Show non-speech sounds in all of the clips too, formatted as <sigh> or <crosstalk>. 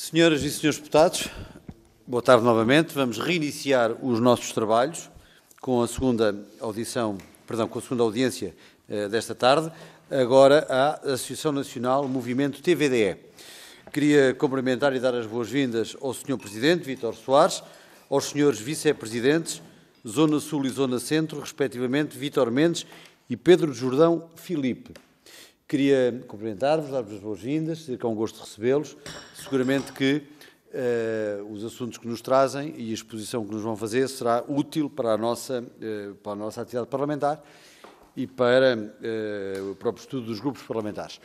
Senhoras e senhores deputados, boa tarde novamente. Vamos reiniciar os nossos trabalhos com a segunda audição, perdão, com a segunda audiência eh, desta tarde. Agora à Associação Nacional Movimento TVDE. Queria cumprimentar e dar as boas-vindas ao Sr. Presidente, Vítor Soares, aos senhores Vice-Presidentes, Zona Sul e Zona Centro, respectivamente, Vítor Mendes e Pedro Jordão Filipe. Queria cumprimentar-vos, dar-vos as boas-vindas, dizer que é um gosto recebê-los. Seguramente que uh, os assuntos que nos trazem e a exposição que nos vão fazer será útil para a nossa, uh, para a nossa atividade parlamentar e para uh, o próprio estudo dos grupos parlamentares.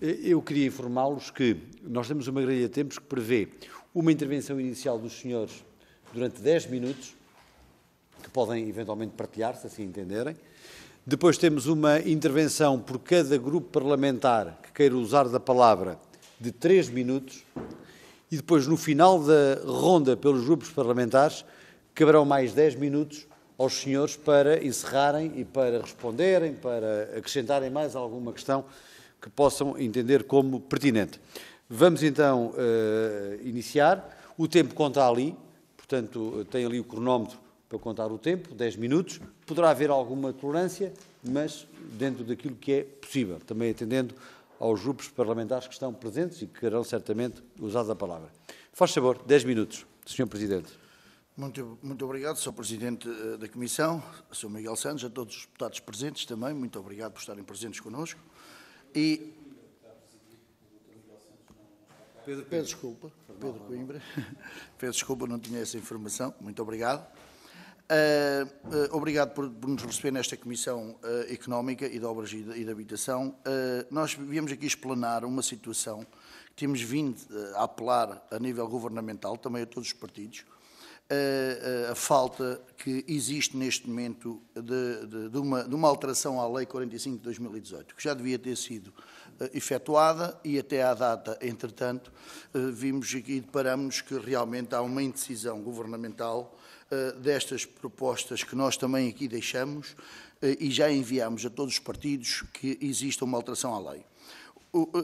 Eu queria informá-los que nós temos uma grelha de tempos que prevê uma intervenção inicial dos senhores durante 10 minutos, que podem eventualmente partilhar, se assim entenderem, depois temos uma intervenção por cada grupo parlamentar que queira usar da palavra de três minutos e depois, no final da ronda pelos grupos parlamentares, caberão mais dez minutos aos senhores para encerrarem e para responderem, para acrescentarem mais alguma questão que possam entender como pertinente. Vamos então uh, iniciar. O tempo conta ali, portanto, tem ali o cronómetro para contar o tempo, 10 minutos. Poderá haver alguma tolerância, mas dentro daquilo que é possível, também atendendo aos grupos parlamentares que estão presentes e que querão certamente usar a palavra. Faz favor, 10 minutos, Sr. Presidente. Muito, muito obrigado, Sr. Presidente eh, da Comissão, Sr. Miguel Santos, a todos os deputados presentes também, muito obrigado por estarem presentes conosco. E... Pedro, Pedro, desculpa, Pedro Coimbra, <laughs> Pedro <laughs> desculpa, não tinha essa informação, muito obrigado. Uh, obrigado por, por, nos receber nesta Comissão uh, Económica e de Obras e de, e de Habitação. nós viemos aqui explanar uma situação que temos vindo a apelar a nível governamental, também a todos os partidos, a falta que existe neste momento de, de, uma, de, uma, alteração à Lei 45 de 2018, que já devia ter sido efetuada e até à data, entretanto, vimos aqui e deparamos que realmente há uma indecisão governamental eh, destas propostas que nós também aqui deixamos eh, e já enviamos a todos os partidos que exista uma alteração à lei.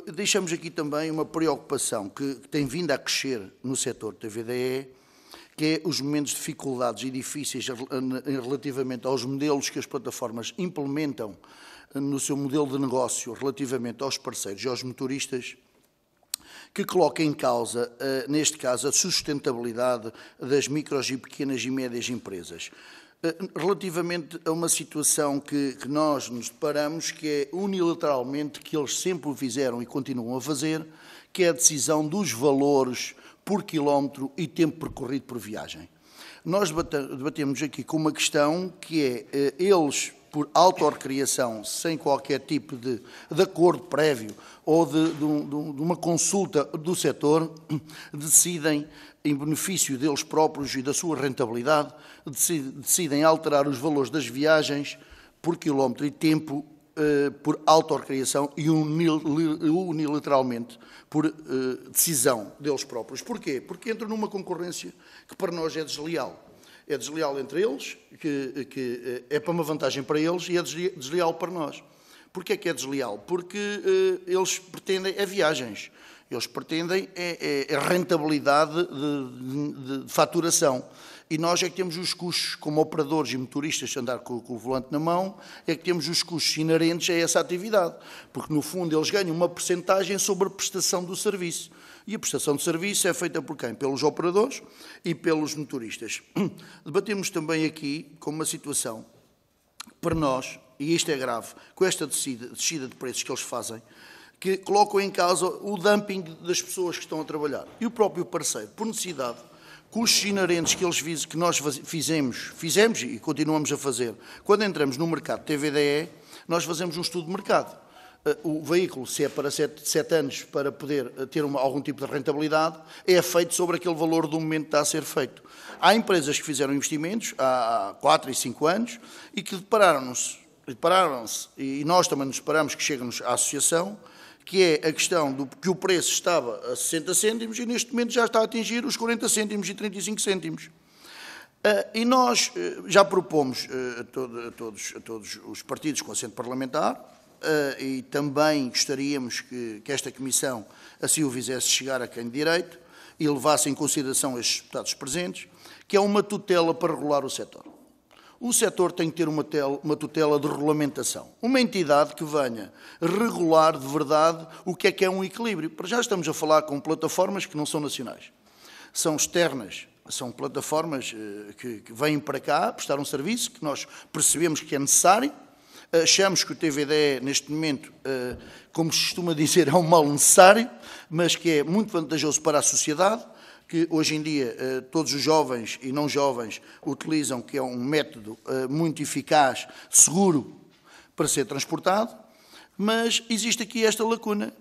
Eh, deixamos aqui também uma preocupação que tem vindo a crescer no setor TVDE, que é os momentos de dificuldades e difíceis relativamente aos modelos que as plataformas implementam no seu modelo de negócio relativamente aos parceiros e aos motoristas, que coloca em causa, eh, neste caso, a sustentabilidade das micros e pequenas e médias empresas. Eh, relativamente a uma situação que, que nós nos deparamos, que é unilateralmente, que eles sempre o fizeram e continuam a fazer, que é a decisão dos valores por quilómetro e tempo percorrido por viagem. Nós debatemos aqui com uma questão que é, eh, eles por autorrecriação, sem qualquer tipo de, de acordo prévio ou de, de, de uma consulta do setor, decidem, em benefício deles próprios e da sua rentabilidade, decidem alterar os valores das viagens por quilómetro e tempo eh, por autorrecriação e unilateralmente por eh, decisão deles próprios. Porquê? Porque entram numa concorrência que para nós é desleal é desleal entre eles, que, que eh, é para uma vantagem para eles e é desleal para nós. Porquê é que é desleal? Porque uh, eles pretendem é viagens, eles pretendem é, é, é rentabilidade de, de, de, faturação. E nós é que temos os custos, como operadores e motoristas, andar com, com, o volante na mão, é que temos os custos inerentes a essa atividade. Porque, no fundo, eles ganham uma percentagem sobre a prestação do serviço. E a prestação de serviço é feita por quem? Pelos operadores e pelos motoristas. <clears throat> Debatemos também aqui com uma situação, para nós, e isto é grave, com esta descida de preços que eles fazem, que colocam em causa o dumping das pessoas que estão a trabalhar. E o próprio parceiro, por necessidade, com os que, eles, que nós fizemos, fizemos e continuamos a fazer, quando entramos no mercado TVDE, nós fazemos um estudo de mercado eh, o veículo, se é para 7 anos, para poder eh, ter uma, algum tipo de rentabilidade, é feito sobre aquele valor do momento que está a ser feito. Há empresas que fizeram investimentos há 4 e 5 anos e que depararam-se, depararam e nós também nos deparamos que chega-nos à associação, que é a questão do que o preço estava a 60 cêntimos e neste momento já está a atingir os 40 cêntimos e 35 cêntimos. Uh, e nós uh, já propomos uh, a, todo, a, todos, a todos os partidos com assento parlamentar eh, e também gostaríamos que, que esta Comissão assim o fizesse chegar a quem de direito e levasse em consideração estes deputados presentes, que é uma tutela para regular o setor. O setor tem que ter uma, tel, uma tutela de regulamentação, uma entidade que venha regular de verdade o que é que é um equilíbrio. Para já estamos a falar com plataformas que não são nacionais, são externas, são plataformas eh, que, que vêm para cá prestar um serviço que nós percebemos que é necessário, Achamos que o TVDE, neste momento, eh, como se costuma dizer, é um mal necessário, mas que é muito vantajoso para a sociedade, que hoje em dia eh, todos os jovens e não jovens utilizam, que é um método eh, muito eficaz, seguro para ser transportado, mas existe aqui esta lacuna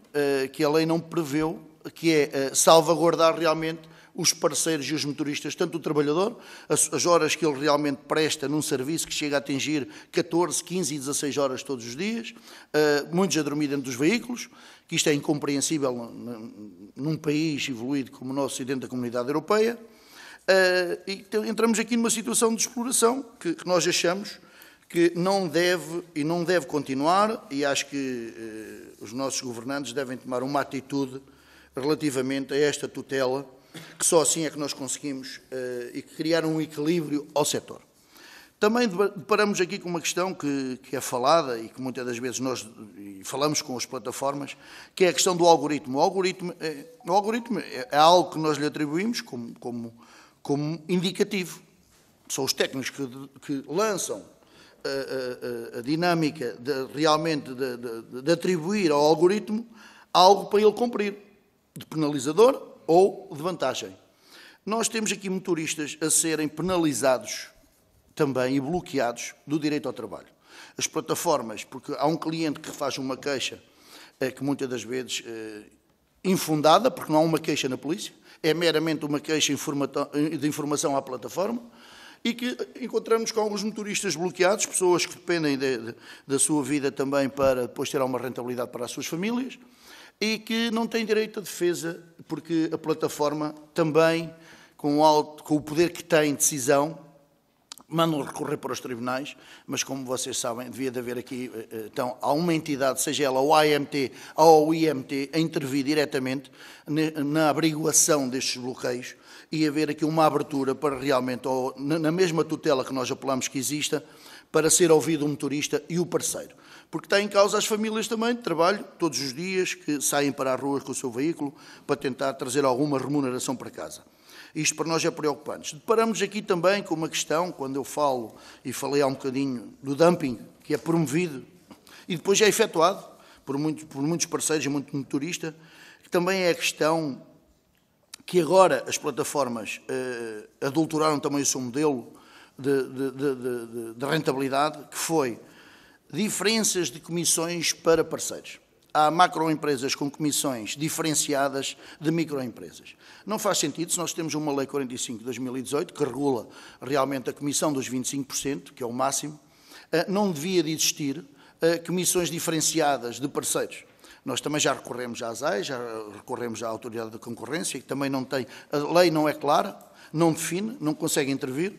que a lei não preveu, que é salvaguardar realmente os parceiros e os motoristas, tanto o trabalhador, as, as horas que ele realmente presta num serviço que chega a atingir 14, 15 e 16 horas todos os dias, uh, muitos a dormir dentro dos veículos, que isto é incompreensível num país evoluído como o nosso e dentro da comunidade europeia. Uh, entramos aqui numa situação de exploração que, que, nós achamos que não deve e não deve continuar e acho que uh, os nossos governantes devem tomar uma atitude relativamente a esta tutela que só assim é que nós conseguimos uh, criar um equilíbrio ao setor. Também deparamos aqui com uma questão que, que, é falada e que muitas das vezes nós falamos com as plataformas, que é a questão do algoritmo. O algoritmo, é, o algoritmo é, é algo que nós lhe atribuímos como, como, como indicativo. São os técnicos que, que lançam a, eh, a, a, dinâmica de, realmente de, de, de atribuir ao algoritmo algo para ele cumprir, de penalizador ou de vantagem. Nós temos aqui motoristas a serem penalizados também e bloqueados do direito ao trabalho. As plataformas, porque há um cliente que faz uma queixa é, que muitas das vezes é, infundada, porque não há uma queixa na polícia, é meramente uma queixa eh, de informação à plataforma, e que encontramos com alguns motoristas bloqueados, pessoas que dependem de, de, da sua vida também para depois ter uma rentabilidade para as suas famílias, e que não têm direito à defesa porque a plataforma também, com o, alto, com o poder que tem decisão, mandam recorrer para os tribunais, mas como vocês sabem, devia de haver aqui, eh, eh, então, há uma entidade, seja ela o AMT ou o IMT, a intervir diretamente na averiguação destes bloqueios e haver aqui uma abertura para realmente, ou na mesma tutela que nós apelamos que exista, para ser ouvido o motorista e o parceiro porque está em causa as famílias também de trabalho, todos os dias, que saem para as ruas com o seu veículo para tentar trazer alguma remuneração para casa. Isto para nós é preocupante. Deparamos aqui também com uma questão, quando eu falo, e falei há um bocadinho, do dumping, que é promovido e depois é efetuado por, muitos por muitos parceiros e muito motorista, que também é a questão que agora as plataformas eh, adulteraram também o seu modelo de, de, de, de rentabilidade, que foi diferenças de comissões para parceiros. Há macroempresas com comissões diferenciadas de microempresas. Não faz sentido se nós temos uma Lei 45 de 2018 que regula realmente a comissão dos 25%, que é o máximo, ah, não devia de existir ah, comissões diferenciadas de parceiros. Nós também já recorremos à ASAI, já recorremos à Autoridade da Concorrência, que também não tem. A lei não é clara, não define, não consegue intervir.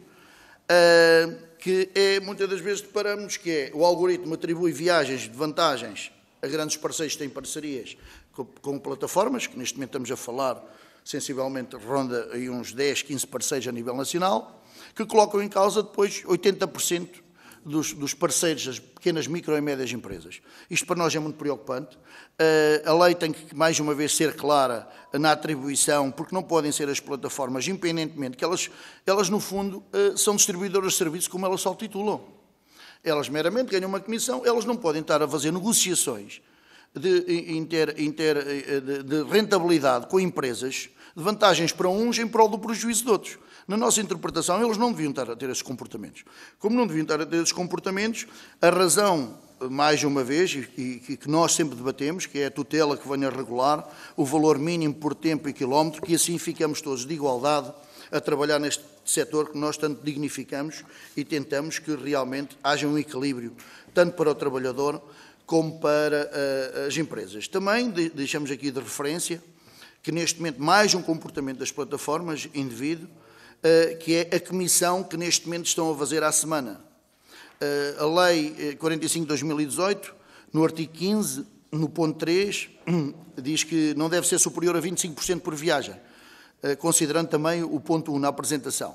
Ah, que é, muitas das vezes deparamos, que é o algoritmo atribui viagens de vantagens a grandes parceiros que têm parcerias com, com plataformas, que neste momento estamos a falar sensivelmente ronda aí uns 10, 15 parceiros a nível nacional, que colocam em causa depois 80% dos, dos, parceiros, das pequenas, micro e médias empresas. Isto para nós é muito preocupante. Eh, a lei tem que, mais uma vez, ser clara na atribuição, porque não podem ser as plataformas, independentemente, que elas, elas no fundo, eh, são distribuidoras de serviços, como elas só autotitulam. Elas meramente ganham uma comissão, elas não podem estar a fazer negociações de, inter, inter, eh, eh, de rentabilidade com empresas, de vantagens para uns em prol do prejuízo de outros. Na nossa interpretação, eles não deviam estar a ter esses comportamentos. Como não deviam estar a ter esses comportamentos, a razão eh, mais uma vez, e, que nós sempre debatemos, que é a tutela que venha a regular, o valor mínimo por tempo e quilómetro, que assim ficamos todos de igualdade a trabalhar neste setor que nós tanto dignificamos e tentamos que realmente haja um equilíbrio, tanto para o trabalhador como para eh, as empresas. Também deixamos aqui de referência que neste momento mais um comportamento das plataformas indevido, eh, que é a comissão que neste momento estão a fazer à semana. Eh, a Lei 45 de 2018, no artigo 15, no ponto 3, <clears throat> diz que não deve ser superior a 25% por viagem, considerando também o ponto 1 na apresentação.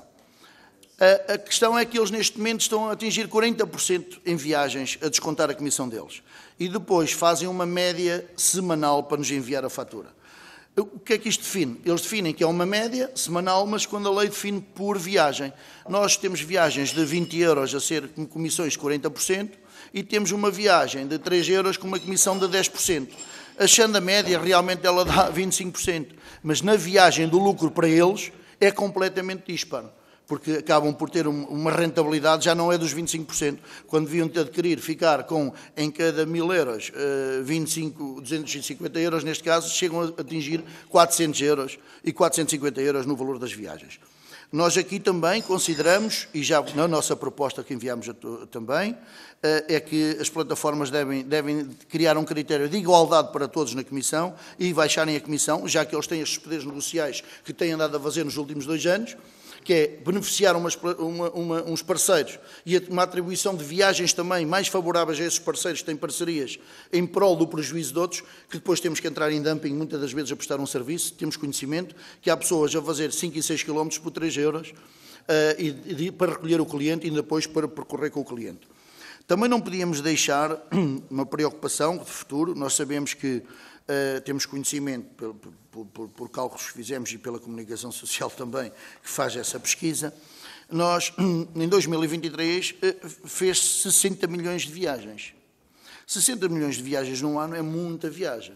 A, questão é que eles neste momento estão a atingir 40% em viagens, a descontar a comissão deles. E depois fazem uma média semanal para nos enviar a fatura. O que é que isto define? Eles definem que é uma média semanal, mas quando a lei define por viagem. Nós temos viagens de 20 euros a ser com comissões 40% e temos uma viagem de 3 euros com uma comissão de 10%. Achando a média, realmente ela dá 25%. Mas na viagem do lucro para eles é completamente disparo porque acabam por ter uma rentabilidade, já não é dos 25%, quando deviam adquirir, ficar com, em cada mil euros, 25, eh, 250 euros, neste caso, chegam a atingir 400 euros e 450 euros no valor das viagens. Nós aqui também consideramos, e já na nossa proposta que enviámos também, eh, é que as plataformas devem, devem criar um critério de igualdade para todos na Comissão e baixarem a Comissão, já que eles têm estes poderes negociais que têm andado a fazer nos últimos dois anos, que é beneficiar umas, uma, uma, uns parceiros e uma atribuição de viagens também mais favoráveis a esses parceiros que têm parcerias em prol do prejuízo de outros, que depois temos que entrar em dumping muitas das vezes a prestar um serviço, temos conhecimento que há pessoas a fazer 5 e 6 km por 3 euros uh, e, para recolher o cliente e depois para percorrer com o cliente. Também não podíamos deixar <clears throat> uma preocupação de futuro, nós sabemos que Uh, temos conhecimento, por, por, por, por, cálculos que fizemos e pela comunicação social <laughs> também, que faz essa pesquisa. Nós, <clears throat> em 2023, uh, eh, fez 60 milhões de viagens. 60 milhões de viagens num ano é muita viagem.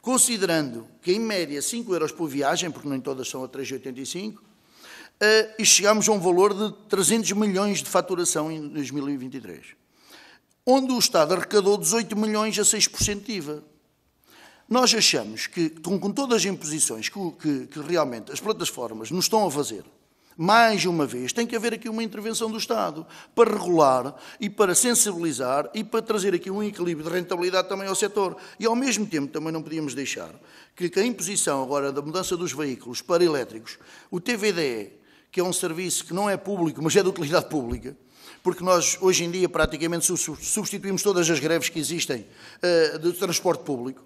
Considerando que, em média, 5 euros por viagem, porque nem todas são a 3,85, uh, eh, e chegámos a um valor de 300 milhões de faturação em 2023, onde o Estado arrecadou 18 milhões a 6% de IVA nós achamos que, com, todas as imposições que, que, que realmente as plataformas nos estão a fazer, mais uma vez, tem que haver aqui uma intervenção do Estado para regular e para sensibilizar e para trazer aqui um equilíbrio de rentabilidade também ao setor. E ao mesmo tempo também não podíamos deixar que, que a imposição agora da mudança dos veículos para elétricos, o TVDE, que é um serviço que não é público, mas é de utilidade pública, porque nós hoje em dia praticamente substituímos todas as greves que existem uh, eh, do transporte público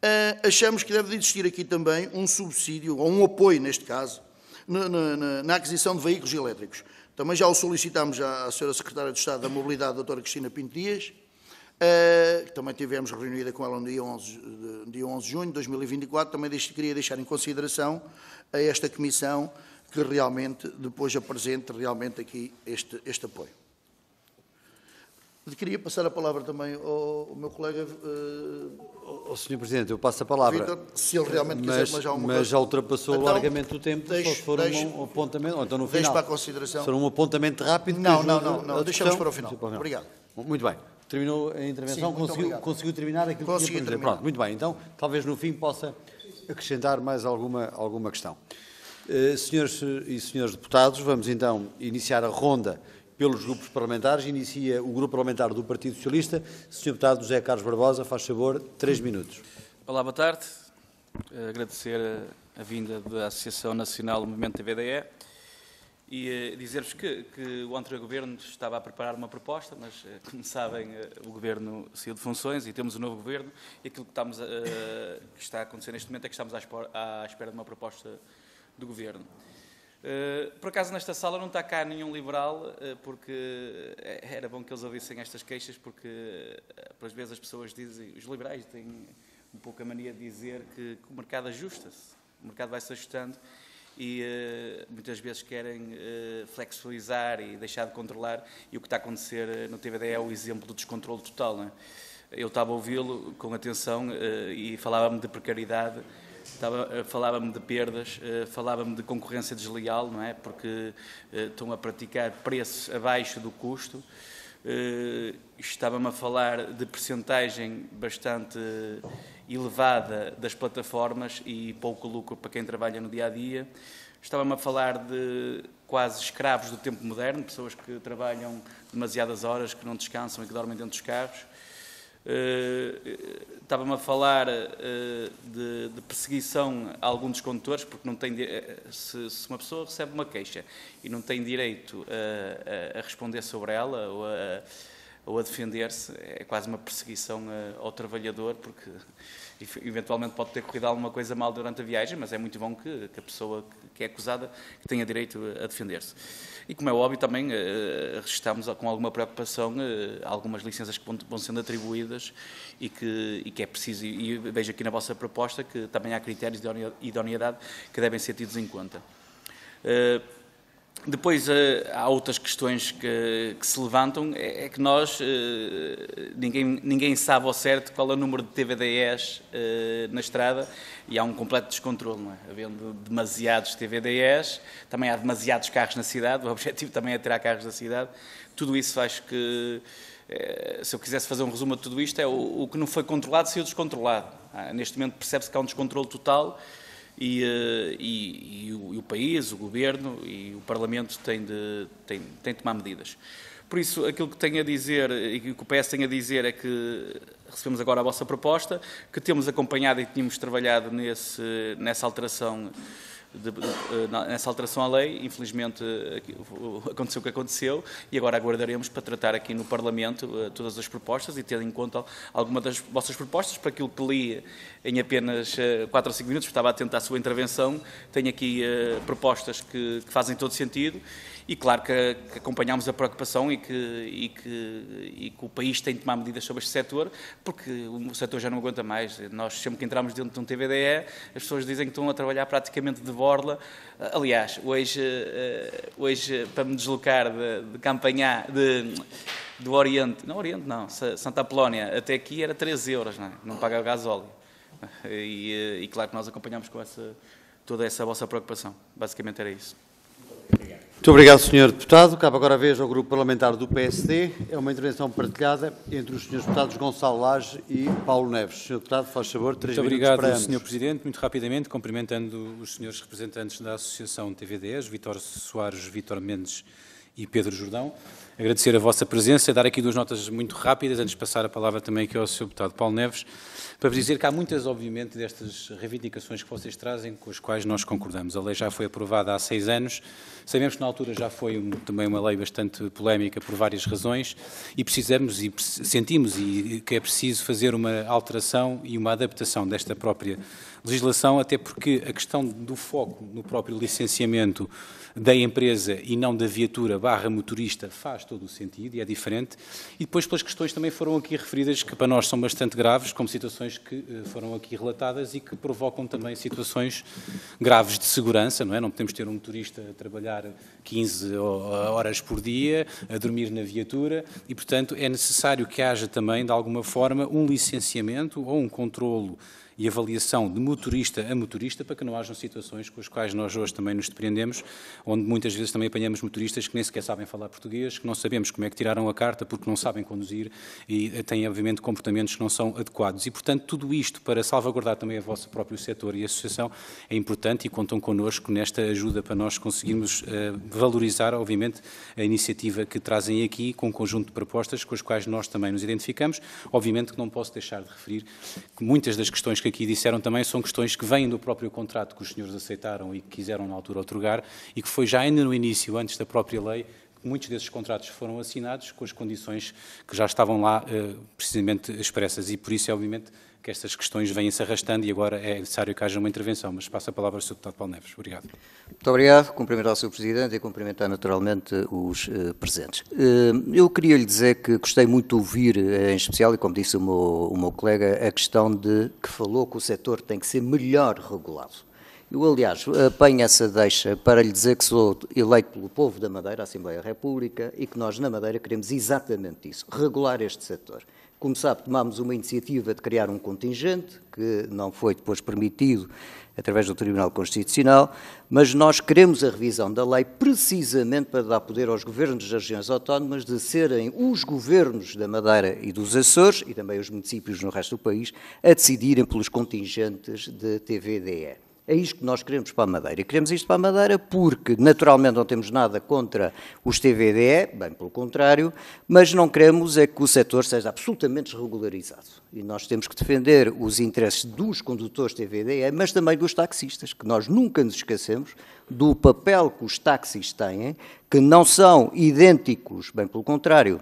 ah, achamos que deve existir aqui também um subsídio, ou um apoio, neste caso, na, na, na aquisição de veículos elétricos. Também já o solicitámos à Sra. Secretária de Estado da Mobilidade, Doutora Cristina Pinto Dias, que ah, também tivemos reunida com ela no dia 11, dia 11 de junho de 2024. Também queria deixar em consideração a esta Comissão que realmente depois apresente realmente aqui este, este apoio. Queria passar a palavra também ao, ao meu colega. Uh, eh, ao Senhor Presidente, eu passo a palavra. se ele realmente quiser, mas, já, mas já ultrapassou então, largamente o tempo, deixo, se for deixo, um apontamento. então no final. para a consideração. Será um apontamento rápido. Não, não, não, não. Deixamos para o final. Obrigado. Muito bem. Terminou a intervenção, Sim, conseguiu, conseguiu, terminar aquilo Consegui que tinha para dizer. Pronto, muito bem. Então, talvez no fim possa acrescentar mais alguma, alguma questão. Uh, senhores e senhores deputados, vamos então iniciar a ronda pelos grupos parlamentares. Inicia o grupo parlamentar do Partido Socialista. Sr. Deputado José Carlos Barbosa, faz favor, três minutos. Olá, boa tarde. Agradecer a vinda da Associação Nacional do Movimento TVDE e eh, dizer-vos que, que, o anterior governo estava a preparar uma proposta, mas, eh, como sabem, eh, o governo saiu de funções e temos um novo governo. E aquilo que, estamos, que está a acontecer neste momento é que estamos à espera de uma proposta do governo. Eh, por acaso nesta sala não está cá nenhum liberal, eh, porque eh, era bom que eles ouvissem estas queixas, porque às vezes as pessoas dizem, os liberais têm um pouco a mania de dizer que, que o mercado ajusta-se, o mercado vai se ajustando e muitas vezes querem flexibilizar e deixar de controlar, e o que está a acontecer no TVD é o exemplo do descontrole total. Não é? Eu estava a ouvi-lo com atenção e falava-me de precariedade eh, falava-me de perdas, eh, falava-me de concorrência desleal, não é? Porque eh, estão a praticar preços abaixo do custo. Estava-me a falar de percentagem bastante elevada das plataformas e pouco lucro para quem trabalha no dia a dia. Estava-me a falar de quase escravos do tempo moderno, pessoas que trabalham demasiadas horas, que não descansam e que dormem dentro dos carros. Eh, estava-me a falar eh, de, de, perseguição a algum dos condutores, porque não tem, eh, se, se uma pessoa recebe uma queixa e não tem direito a, a, a responder sobre ela ou a ou a defender-se, é quase uma perseguição eh, ao trabalhador, porque eventualmente pode ter corrido alguma coisa mal durante a viagem, mas é muito bom que, que a pessoa que é acusada que tenha direito a defender-se. E como é óbvio, também registramos eh, eh, com alguma preocupação algumas licenças que vão sendo atribuídas e que, e que é preciso, e vejo aqui na vossa proposta que também há critérios de idoneidade que devem ser tidos em conta. Depois eh, há outras questões que, que se levantam, é, é que nós, eh, ninguém, ninguém sabe ao certo qual é o número de TVDEs eh, na estrada e há um completo descontrole, não é? Havendo demasiados TVDEs, também há demasiados carros na cidade, o <laughs> objetivo também é tirar carros da cidade, tudo isso acho que, se eu quisesse fazer um resumo de tudo isto, é o, o que não foi controlado saiu descontrolado. Ah, neste momento percebe-se que há um descontrole total e, eh, e, e, o, e, o, país, o governo e o Parlamento têm de, têm, têm de tomar medidas. Por isso, aquilo que tenho a dizer eh, e que o PS tem a dizer é que recebemos agora a vossa proposta, que temos acompanhado e tínhamos trabalhado nesse, nessa alteração de, eh, nessa alteração à lei. Infelizmente eh, aconteceu o que aconteceu e agora aguardaremos para tratar aqui no Parlamento eh, todas as propostas e ter em conta alguma das vossas propostas. Para aquilo que li em apenas 4 ou 5 minutos, estava atento à sua intervenção, tenho aqui propostas que, que fazem todo sentido e claro que, que acompanhámos a preocupação e que, e, que, e que o país tem de tomar medidas sobre este setor, porque o setor já não aguenta mais. Nós, sempre que entramos dentro de um TVDE, as pessoas dizem que estão a trabalhar praticamente de borla. Aliás, hoje, eh, hoje para me deslocar de, de de, do Oriente, não Oriente não, Santa Polónia até aqui era 13 euros, não, é? não pagava gasóleo. E, eh, e claro que nós acompanhamos com essa, toda essa vossa preocupação. Basicamente era isso. Muito obrigado, Sr. Deputado. Cabe agora a vez ao Grupo Parlamentar do PSD. É uma intervenção partilhada entre os Srs. Deputados Gonçalo Lage e Paulo Neves. Sr. Deputado, faz favor, três Muito obrigado, para Sr. Presidente. Muito rapidamente, cumprimentando os senhores representantes da Associação TVDs, Vitor Soares, Vitor Mendes e Pedro Jordão agradecer a vossa presença, dar aqui duas notas muito rápidas, antes de passar a palavra também aqui ao Sr. Deputado Paulo Neves, para dizer que há muitas, obviamente, destas reivindicações que vocês trazem, com as quais nós concordamos. A lei já foi aprovada há seis anos, sabemos que na altura já foi um, também uma lei bastante polémica por várias razões, e precisamos e sentimos e que é preciso fazer uma alteração e uma adaptação desta própria legislação, até porque a questão do foco no próprio licenciamento da empresa e não da viatura barra motorista faz todo o sentido e é diferente. E depois pelas questões também foram aqui referidas que para nós são bastante graves, como situações que eh, foram aqui relatadas e que provocam também situações graves de segurança, não é? Não podemos ter um motorista a trabalhar 15 horas por dia, a dormir na viatura e, portanto, é necessário que haja também, de alguma forma, um licenciamento ou um controlo e avaliação de motorista a motorista para que não hajam situações com as quais nós hoje também nos depreendemos, onde muitas vezes também apanhamos motoristas que nem sequer sabem falar português, que não sabemos como é que tiraram a carta porque não sabem conduzir e eh, têm, obviamente, comportamentos que não são adequados. E, portanto, tudo isto para salvaguardar também o vosso próprio setor e associação é importante e contam connosco nesta ajuda para nós conseguirmos eh, valorizar, obviamente, a iniciativa que trazem aqui com um conjunto de propostas com as quais nós também nos identificamos. Obviamente que não posso deixar de referir que muitas das questões que que aqui disseram também são questões que vêm do próprio contrato que os senhores aceitaram e que quiseram na altura otorgar e que foi já ainda no início, antes da própria lei, que muitos desses contratos foram assinados com as condições que já estavam lá eh, precisamente expressas e por isso é obviamente que estas questões vêm se arrastando e agora é necessário que haja uma intervenção. Mas passo a palavra ao Sr. Deputado Paulo Neves. Obrigado. Muito obrigado. Cumprimentar o Sr. Presidente e cumprimentar naturalmente os uh, presentes. Uh, eu queria lhe dizer que gostei muito de ouvir, eh, em especial, e como disse o meu, o meu colega, a questão de que falou que o setor tem que ser melhor regulado. Eu, aliás, apanho essa deixa para lhe dizer que sou eleito pelo povo da Madeira, a Assembleia da República, e que nós na Madeira queremos exatamente isso, regular este setor. Como sabe, tomámos uma iniciativa de criar um contingente, que não foi depois permitido através do Tribunal Constitucional, mas nós queremos a revisão da lei precisamente para dar poder aos governos das regiões autónomas de serem os governos da Madeira e dos Açores, e também os municípios no resto do país, a decidirem pelos contingentes de TVDE. É isto que nós queremos para a Madeira. E queremos isto para a Madeira porque, naturalmente, não temos nada contra os TVDE, bem pelo contrário, mas não queremos é que o setor seja absolutamente desregularizado. E nós temos que defender os interesses dos condutores TVDE, mas também dos taxistas, que nós nunca nos esquecemos do papel que os táxis têm, que não são idênticos, bem pelo contrário,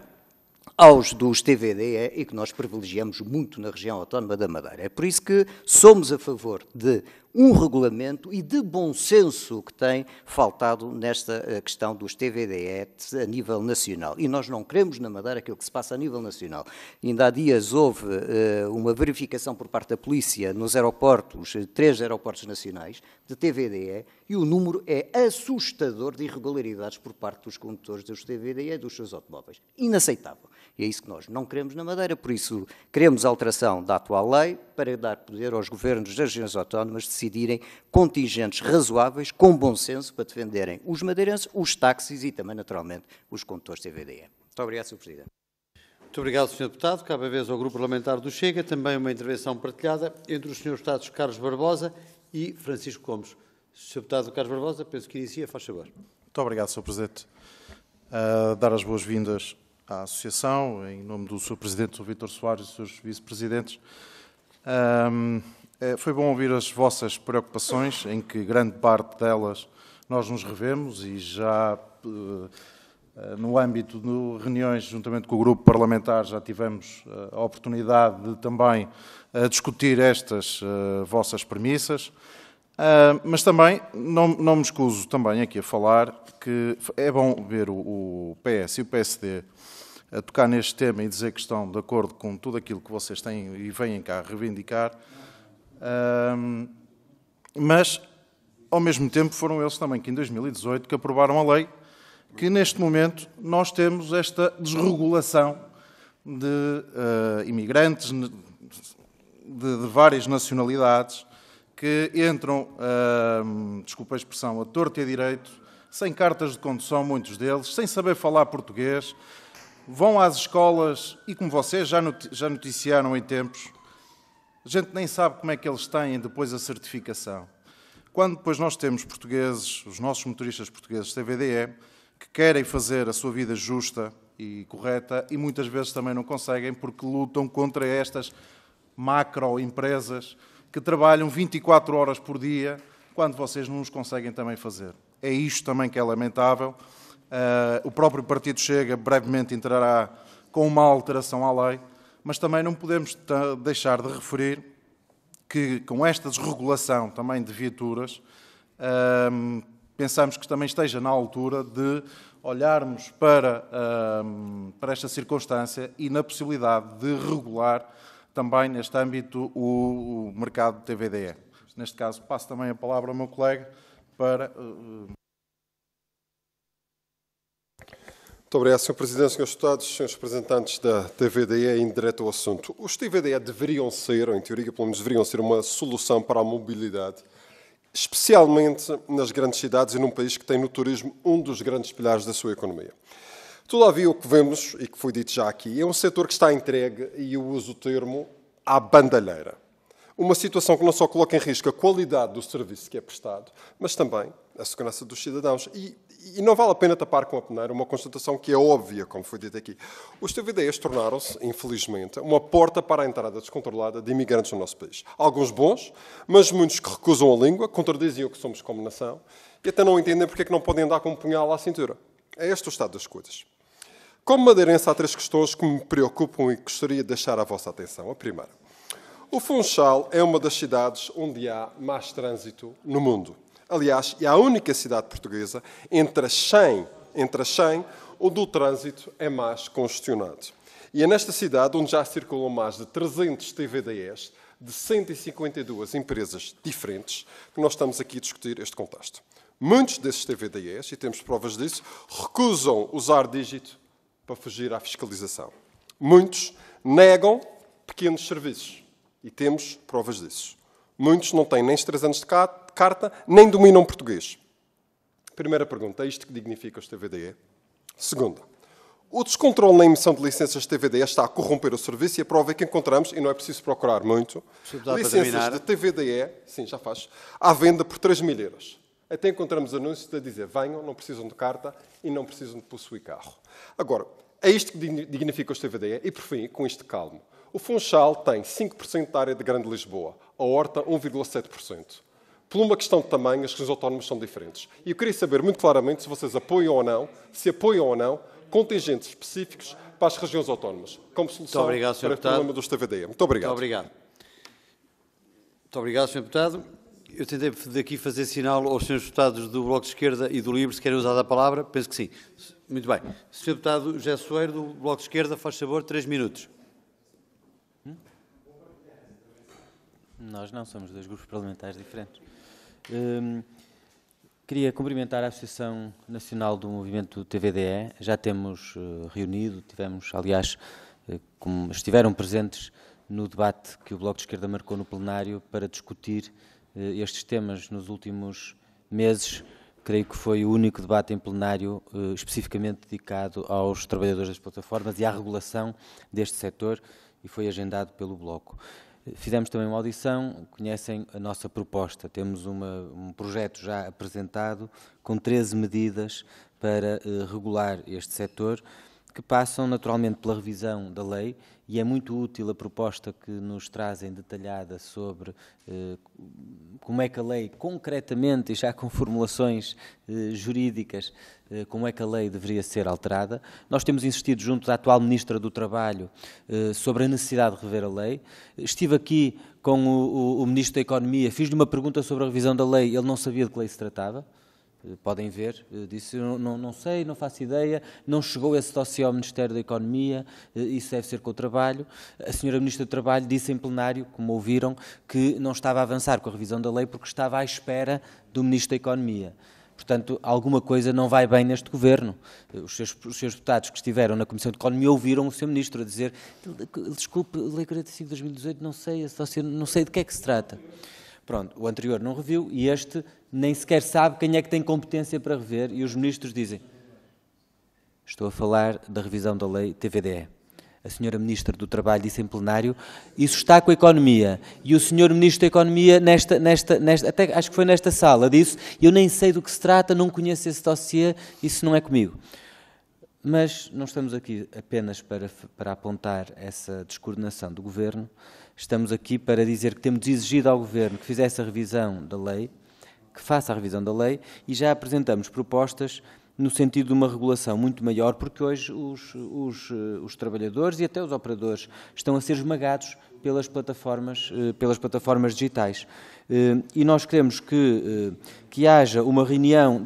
aos dos TVDE e que nós privilegiamos muito na região autónoma da Madeira. É por isso que somos a favor de um regulamento e de bom senso que tem faltado nesta eh, questão dos TVDE a nível nacional. E nós não queremos na Madeira aquilo que se passa a nível nacional. Ainda há dias houve uh, uma verificação por parte da polícia nos aeroportos, eh, três aeroportos nacionais, de TVDE, e o número é assustador de irregularidades por parte dos condutores dos TVDE e dos seus automóveis. Inaceitável. E é isso que nós não queremos na Madeira. Por isso, queremos alteração da atual lei para dar poder aos governos das regiões autónomas decidirem contingentes razoáveis, com bom senso, para defenderem os madeirenses, os táxis e também, naturalmente, os condutores TVDE. Muito obrigado, Sr. Presidente. Muito obrigado, Sr. Deputado. Cabe a vez ao Grupo Parlamentar do Chega, também uma intervenção partilhada entre os Srs. Deputados Carlos Barbosa e Francisco Gomes. Sr. Deputado Carlos Barbosa, penso que inicia, faz favor. Muito obrigado, Sr. Presidente. Uh, dar as boas-vindas à Associação, em nome do seu Presidente, o Vítor Soares, e dos seus Vice-Presidentes. Um, é, foi bom ouvir as vossas preocupações, em que grande parte delas nós nos revemos e já eh, eh, no âmbito de reuniões juntamente com o grupo parlamentar já tivemos eh, a oportunidade de também discutir estas vossas premissas. mas também, não, não me escuso também aqui a falar, que é bom ver o PS e o PSD a tocar neste tema e dizer que estão de acordo com tudo aquilo que vocês têm e vêm cá reivindicar, um, mas ao mesmo tempo foram eles também que em 2018 que aprovaram a lei que neste momento nós temos esta desregulação de uh, imigrantes de, de, várias nacionalidades que entram, uh, desculpa a expressão, a torto e a direito, sem cartas de condução, muitos deles, sem saber falar português, vão às escolas e, como vocês já noticiaram em tempos, a gente nem sabe como é que eles têm depois a certificação. Quando depois nós temos portugueses, os nossos motoristas portugueses CVDE, que querem fazer a sua vida justa e correta e muitas vezes também não conseguem porque lutam contra estas macroempresas que trabalham 24 horas por dia, quando vocês não os conseguem também fazer. É isto também que é lamentável. Eh, o próprio Partido Chega brevemente entrará com uma alteração à lei, mas também não podemos deixar de referir que, com esta desregulação também de viaturas, ehm, pensamos que também esteja na altura de olharmos para, ehm, para esta circunstância e na possibilidade de regular também neste âmbito o, o mercado de TVDE. Neste caso, passo também a palavra ao meu colega para uh, Muito obrigado, Sr. Presidente, Srs. Deputados, Srs. Representantes da TVDE, indireto ao assunto. Os TVDE deveriam ser, ou em teoria pelo menos deveriam ser, uma solução para a mobilidade, especialmente nas grandes cidades e num país que tem no turismo um dos grandes pilares da sua economia. Todavia, o que vemos, e que foi dito já aqui, é um setor que está entregue, e eu uso o termo, à bandalheira. Uma situação que não só coloca em risco a qualidade do serviço que é prestado, mas também a segurança dos cidadãos. E e não vale a pena tapar com a peneira uma constatação que é óbvia, como foi dito aqui. Os TVDs tornaram-se, infelizmente, uma porta para a entrada descontrolada de imigrantes no nosso país. Alguns bons, mas muitos que recusam a língua, contradizem o que somos como nação e até não entendem porque é que não podem andar com um punhal à cintura. É este o estado das coisas. Como madeirense, há três questões que me preocupam e gostaria de deixar à vossa atenção. A primeira. O Funchal é uma das cidades onde há mais trânsito no mundo. Aliás, é a única cidade portuguesa entre as 100, entre as 100 onde o trânsito é mais congestionado. E é nesta cidade onde já circulam mais de 300 TVDs de 152 empresas diferentes que nós estamos aqui a discutir este contexto. Muitos desses TVDs, e temos provas disso, recusam usar dígito para fugir à fiscalização. Muitos negam pequenos serviços. E temos provas disso. Muitos não têm nem 3 anos de CAT, carta, nem dominam português. Primeira pergunta, é isto que dignifica os TVDE? Segunda, o descontrole na emissão de licenças de TVDE está a corromper o serviço e a prova é que encontramos, e não é preciso procurar muito, licenças de TVDE, sim, já faz, à venda por 3 mil euros. Até encontramos anúncios a dizer venham, não precisam de carta e não precisam de possuir carro. Agora, é isto que dignifica os TVDE e, por fim, com isto calmo. O Funchal tem 5% da área de Grande Lisboa, a Horta 1,7%. Por uma questão de tamanho, as regiões autónomas são diferentes. E eu queria saber muito claramente se vocês apoiam ou não, se apoiam ou não, contingentes específicos para as regiões autónomas, como solução muito obrigado, para o problema dos TVDE. Muito obrigado. Muito obrigado. Muito obrigado, Sr. Deputado. Eu tentei daqui fazer sinal aos senhores deputados do Bloco de Esquerda e do LIBRE, se querem usar a palavra, penso que sim. Muito bem. Sr. Deputado José Soeiro, do Bloco de Esquerda, faz favor, três minutos. Nós não somos dois grupos parlamentares diferentes. Um, queria cumprimentar a Associação Nacional do Movimento TVDE. Já temos uh, reunido, tivemos, aliás, uh, como estiveram presentes no debate que o Bloco de Esquerda marcou no plenário para discutir uh, estes temas nos últimos meses. Creio que foi o único debate em plenário especificamente dedicado aos trabalhadores das plataformas e à regulação deste setor e foi agendado pelo Bloco. Fizemos também uma audição, conhecem a nossa proposta. Temos uma, um projeto já apresentado com 13 medidas para eh, regular este setor que passam naturalmente pela revisão da lei e é muito útil a proposta que nos trazem detalhada sobre eh, como é que a lei, concretamente e já com <laughs> formulações eh, jurídicas, eh, como é que a lei deveria ser alterada. Nós temos insistido junto da atual Ministra do Trabalho eh, sobre a necessidade de rever a lei. Estive aqui com o, o, o Ministro da Economia, fiz-lhe uma pergunta sobre a revisão da lei, ele não sabia de que lei se tratava. Eh, podem ver, eh, disse, não, não, sei, não faço ideia, não chegou esse dossiê ao Ministério da Economia, eh, isso deve ser com o trabalho. A senhora Ministra do Trabalho disse em plenário, como ouviram, que não estava a avançar com a revisão da lei porque estava à espera do Ministro da Economia. Portanto, alguma coisa não vai bem neste governo. Os seus, os seus, deputados que estiveram na Comissão de Economia ouviram o seu ministro a dizer: Desculpe, Lei 45 de 2018, não sei, não sei de que é que se trata. Pronto, o anterior não reviu e este nem sequer sabe quem é que tem competência para rever e os ministros dizem. Estou a falar da revisão da lei TVDE. A senhora ministra do Trabalho disse em plenário, isso está com a economia. E o senhor ministro da Economia, nesta, nesta, nesta, até acho que foi nesta sala, disse, eu nem sei do que se trata, não conheço esse dossiê, isso não é comigo. Mas não estamos aqui apenas para, para apontar essa descoordenação do Governo, estamos aqui para dizer que temos exigido ao Governo que fizesse a revisão da lei, que faça a revisão da lei, e já apresentamos propostas no sentido de uma regulação muito maior, porque hoje os, os, eh, os trabalhadores e até os operadores estão a ser esmagados pelas plataformas, eh, pelas plataformas digitais. Eh, e nós queremos que, que haja uma reunião,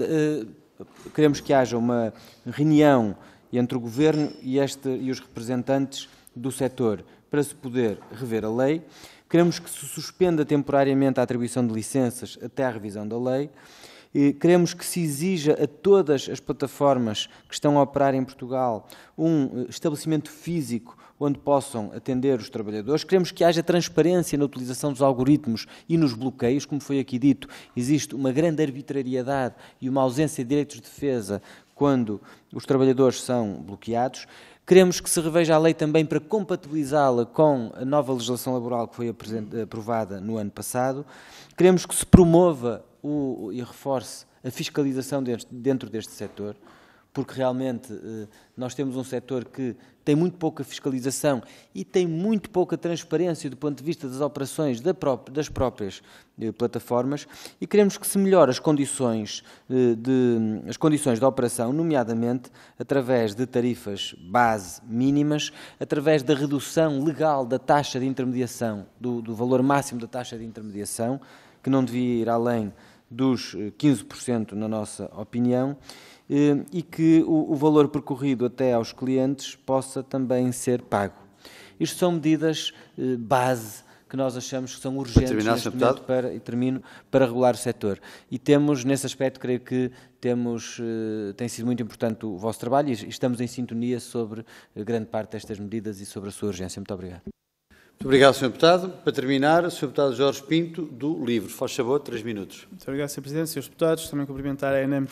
queremos que haja uma reunião entre o Governo e, este, e os representantes do setor, para se poder rever a lei. Queremos que se suspenda temporariamente a atribuição de licenças até à revisão da lei. E queremos que se exija a todas as plataformas que estão a operar em Portugal um eh, estabelecimento físico onde possam atender os trabalhadores. Queremos que haja transparência na utilização dos algoritmos e nos bloqueios. Como foi aqui dito, existe uma grande arbitrariedade e uma ausência de direitos de defesa quando os trabalhadores são bloqueados. Queremos que se reveja a lei também para compatibilizá-la com a nova legislação laboral que foi hum. aprovada no ano passado. Queremos que se promova o, e reforce a fiscalização dentro deste setor, porque realmente eh, nós temos um setor que tem muito pouca fiscalização e tem muito pouca transparência do ponto de vista das operações das próprias eh, plataformas e queremos que se melhore as condições, eh, de, as condições da operação, nomeadamente através de tarifas base mínimas, através da redução legal da taxa de intermediação, do, do valor máximo da taxa de intermediação, que não devia ir além dos 15% eh, na nossa opinião, eh, e que o, o valor percorrido até aos clientes possa também ser pago. Isto são medidas eh, base que nós achamos que são urgentes neste momento para, e termino, para regular o setor. E temos, nesse aspecto, creio que temos, eh, tem sido muito importante o vosso trabalho e estamos em sintonia sobre grande parte destas medidas e sobre a sua urgência. Muito obrigado. Muito obrigado, Sr. Deputado. Para terminar, o Sr. Deputado Jorge Pinto, do Livro. Faz favor, três minutos. Muito obrigado, Sr. Presidente, Srs. Deputados. Também cumprimentar a ENAM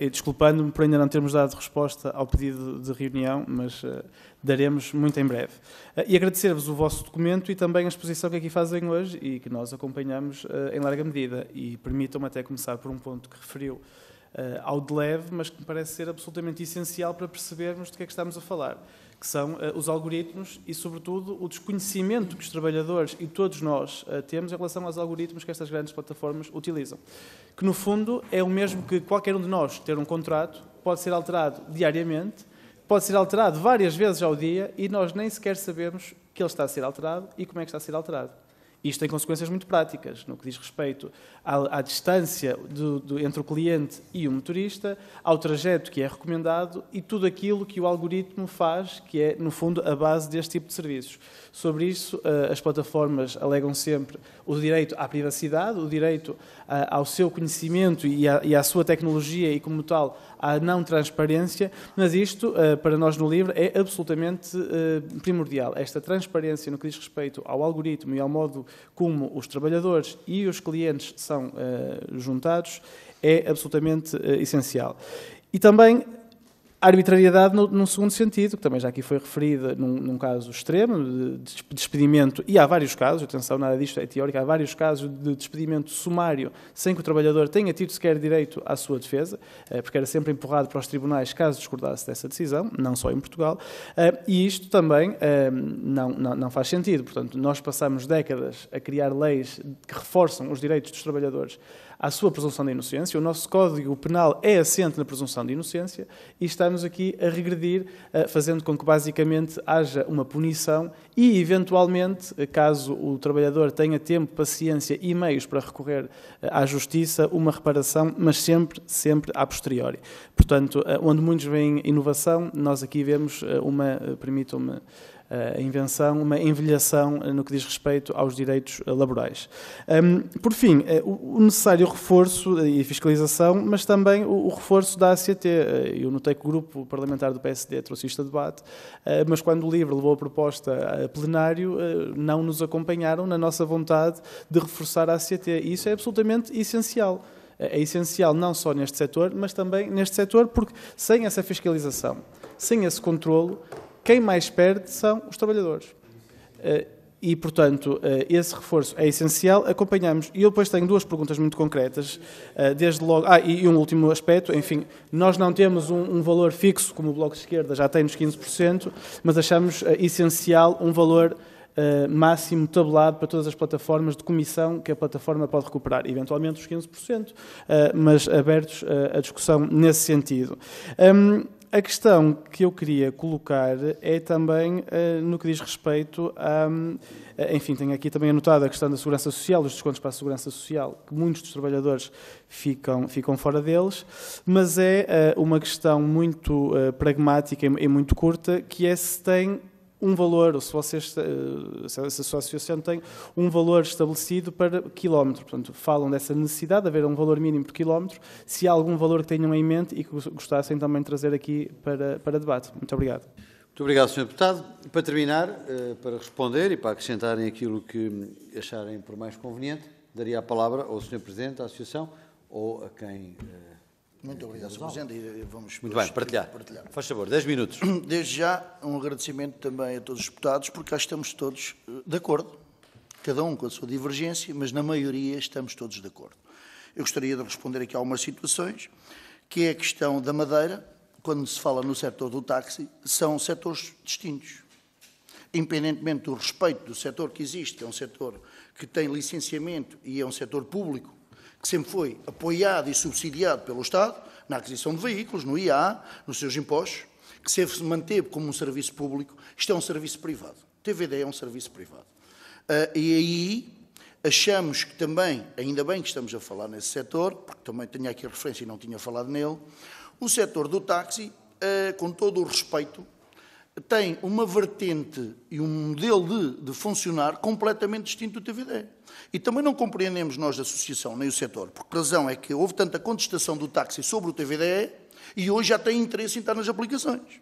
e desculpando-me por ainda não termos dado resposta ao pedido de reunião, mas uh, daremos muito em breve. Uh, e agradecer-vos o vosso documento e também a exposição que aqui fazem hoje e que nós acompanhamos uh, em larga medida. E permitam-me até começar por um ponto que referiu ao de leve, mas que me parece ser absolutamente essencial para percebermos de que é que estamos a falar que são uh, os algoritmos e, sobretudo, o desconhecimento que os trabalhadores e todos nós uh, temos em relação aos algoritmos que estas grandes plataformas utilizam. Que, no fundo, é o mesmo que qualquer um de nós ter um contrato, pode ser alterado diariamente, pode ser alterado várias vezes ao dia e nós nem sequer sabemos que ele está a ser alterado e como é que está a ser alterado. Isto tem consequências muito práticas no que diz respeito à, à distância do, do, entre o cliente e o motorista, ao trajeto que é recomendado e tudo aquilo que o algoritmo faz, que é, no fundo, a base deste tipo de serviços. Sobre isso, eh, as plataformas alegam sempre o direito à privacidade, o direito eh, ao seu conhecimento e à, e à sua tecnologia e, como tal, à não transparência, mas isto, eh, para nós no livro, é absolutamente eh, primordial. Esta transparência no que diz respeito ao algoritmo e ao modo como os trabalhadores e os clientes são eh, juntados é absolutamente essencial. E também arbitrariedade no, num segundo sentido, que também já aqui foi referida num, num, caso extremo, de despedimento, e há vários casos, atenção, nada disto é teórico, há vários casos de despedimento sumário sem que o trabalhador tenha tido sequer direito à sua defesa, eh, porque era sempre empurrado para os tribunais caso discordasse dessa decisão, não só em Portugal, eh, e isto também eh, não, não, não faz sentido. Portanto, nós passamos décadas a criar leis que reforçam os direitos dos trabalhadores à sua presunção de inocência. O nosso Código Penal é assente na presunção de inocência e estamos aqui a regredir, eh, fazendo com que basicamente haja uma punição e, eventualmente, eh, caso o trabalhador tenha tempo, paciência e meios para recorrer eh, à justiça, uma reparação, mas sempre, sempre a posteriori. Portanto, onde muitos veem inovação, nós aqui vemos uma, permitam-me a eh, invenção, uma envelhação eh, no que diz respeito aos direitos eh, laborais. Por fim, o necessário reforço e fiscalização, mas também o reforço da ACT. Eu notei que o grupo parlamentar do PSD trouxe isto a debate, mas quando o LIVRE levou a proposta a plenário, não nos acompanharam na nossa vontade de reforçar a ACT. E isso é absolutamente essencial é, é essencial não só neste setor, mas também neste setor, porque sem essa fiscalização, sem esse controlo, quem mais perde são os trabalhadores. Eh, e, portanto, eh, esse reforço é essencial, acompanhamos. E eu depois tenho duas perguntas muito concretas, eh, desde logo... Ah, e um último aspecto, enfim, nós não temos um, valor fixo, como o Bloco de Esquerda já tem nos 15%, mas achamos essencial um valor máximo tabelado para todas as plataformas de comissão que a plataforma pode recuperar, eventualmente os 15%, mas abertos à discussão nesse sentido. Hum, a questão que eu queria colocar é também uh, no que diz respeito a. Um, eh, enfim, tenho aqui também anotado a questão da segurança social, dos descontos para a segurança social, que muitos dos trabalhadores ficam, ficam fora deles, mas é uh, uma questão muito uh, pragmática e, e muito curta, que é se tem um valor, ou se, vocês, eh, se a sua associação tem um valor estabelecido para quilómetro. Portanto, falam dessa necessidade de haver um valor mínimo por quilómetro, se há algum valor que tenham em mente e que gostassem também de trazer aqui para, para debate. Muito obrigado. Muito obrigado, Sr. Deputado. Para terminar, eh, para responder e para acrescentarem aquilo que acharem por mais conveniente, daria a palavra ao Sr. Presidente da Associação ou a quem eh, muito obrigado, Sr. Presidente, e vamos Muito bem, partilhar. partilhar. Faz favor, 10 minutos. <clears throat> Desde já, um agradecimento também a todos os deputados, porque acho estamos todos eh, de acordo, cada um com a sua divergência, mas na maioria estamos todos de acordo. Eu gostaria de responder aqui a algumas situações, que é a questão da madeira, quando se fala no setor do táxi, são setores distintos. Independentemente do respeito do setor que existe, é um setor que tem licenciamento e é um setor público, que sempre foi apoiado e subsidiado pelo Estado na aquisição de veículos, no IA, nos seus impostos, que sempre se manteve como um serviço público. Isto é um serviço privado. TVD é um serviço privado. Uh, e aí achamos que também, ainda bem que estamos a falar nesse setor, porque também tinha aqui a referência e não tinha falado nele, o setor do táxi, uh, com todo o respeito, tem uma vertente e um modelo de, de, funcionar completamente distinto do TVD. E também não compreendemos nós a associação nem o setor, porque a razão é que houve tanta contestação do táxi sobre o TVDE e hoje já tem interesse em estar nas aplicações.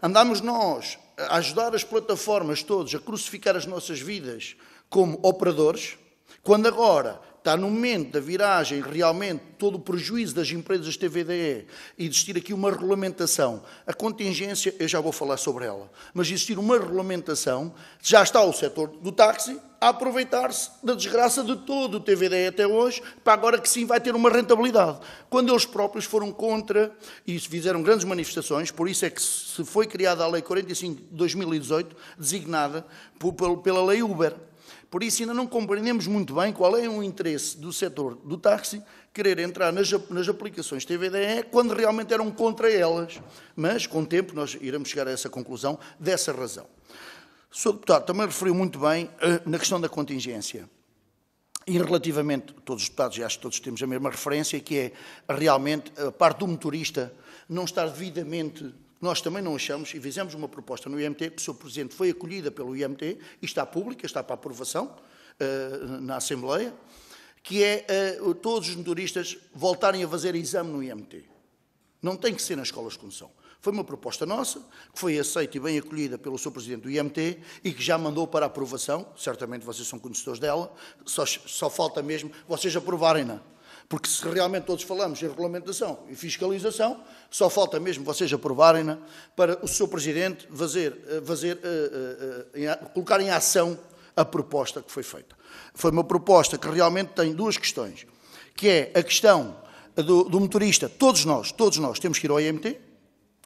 Andamos nós a ajudar as plataformas todas a crucificar as nossas vidas como operadores, quando agora está no momento da viragem realmente todo o prejuízo das empresas TVDE e existir aqui uma regulamentação. A contingência, eu já vou falar sobre ela, mas existir uma regulamentação, já está o setor do táxi a aproveitar-se da desgraça de todo o TVDE até hoje, para agora que sim vai ter uma rentabilidade. Quando eles próprios foram contra e fizeram grandes manifestações, por isso é que se foi criada a Lei 45 de 2018, designada pela Lei Uber. Por isso, ainda não compreendemos muito bem qual é o interesse do setor do táxi querer entrar nas, nas aplicações TVDE quando realmente eram contra elas. Mas, com o tempo, nós iremos chegar a essa conclusão dessa razão. O Sr. Deputado também referiu muito bem eh, na questão da contingência. E relativamente, todos os deputados, acho que todos temos a mesma referência, que é realmente a parte do motorista não estar devidamente nós também não achamos e fizemos uma proposta no IMT, que o Sr. Presidente foi acolhida pelo IMT e está pública, está para aprovação uh, na Assembleia, que é uh, todos os motoristas voltarem a fazer exame no IMT. Não tem que ser nas escolas de condução. Foi uma proposta nossa, que foi aceita e bem acolhida pelo Sr. Presidente do IMT e que já mandou para aprovação, certamente vocês são conhecedores dela, só, só falta mesmo vocês aprovarem-na. Porque se realmente todos falamos em regulamentação e fiscalização, só falta mesmo vocês aprovarem-na para o seu Presidente fazer, eh, fazer, eh, eh, colocar em ação a proposta que foi feita. Foi uma proposta que realmente tem duas questões, que é a questão do, do motorista. Todos nós, todos nós temos que ir ao IMT,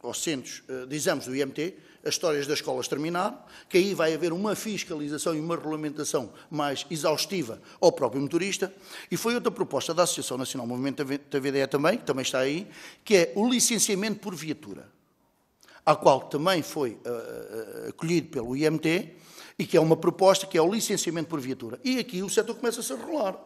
aos centros, dizemos do IMT, as histórias das escolas terminaram, que aí vai haver uma fiscalização e uma regulamentação mais exaustiva ao próprio motorista, e foi outra proposta da Associação Nacional Movimento da VDE também, que também está aí, que é o licenciamento por viatura, a qual também foi eh, eh, acolhido pelo IMT, e que é uma proposta que é o licenciamento por viatura. E aqui o setor começa a se regular.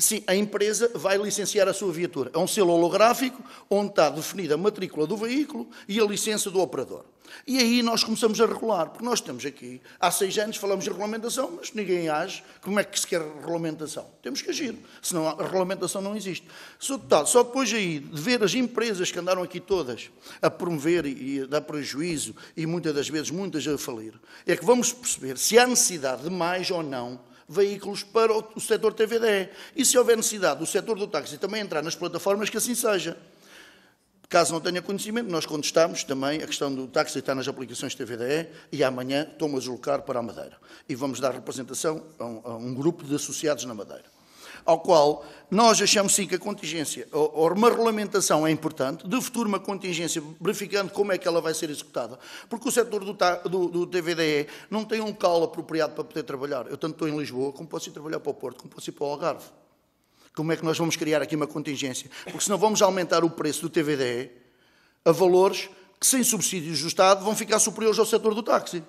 Sim, a empresa vai licenciar a sua viatura. É um selo holográfico onde está definida a matrícula do veículo e a licença do operador. E aí nós começamos a regular, porque nós temos aqui, há seis anos falamos de regulamentação, mas ninguém age. Como é que se quer regulamentação? Temos que agir, senão a regulamentação não existe. Sr. Deputado, tá, só depois aí de ver as empresas que andaram aqui todas a promover e a dar prejuízo, e muitas das vezes muitas a falir, é que vamos perceber se há necessidade de mais ou não veículos para o setor TVDE. E se houver necessidade do setor do táxi também entrar nas plataformas, que assim seja. Caso não tenha conhecimento, nós contestamos também a questão do táxi estar nas aplicações TVDE e amanhã estou-me a deslocar para a Madeira. E vamos dar representação a um, a um grupo de associados na Madeira ao qual nós achamos sim que a contingência, ou uma regulamentação é importante, de futuro uma contingência, verificando como é que ela vai ser executada, porque o setor do, do, do TVDE não tem um local apropriado para poder trabalhar. Eu tanto estou em Lisboa, como posso ir trabalhar para o Porto, como posso ir para o Algarve. Como é que nós vamos criar aqui uma contingência? Porque senão vamos aumentar o preço do TVDE a valores que, sem subsídios do Estado, vão ficar superiores ao setor do táxi.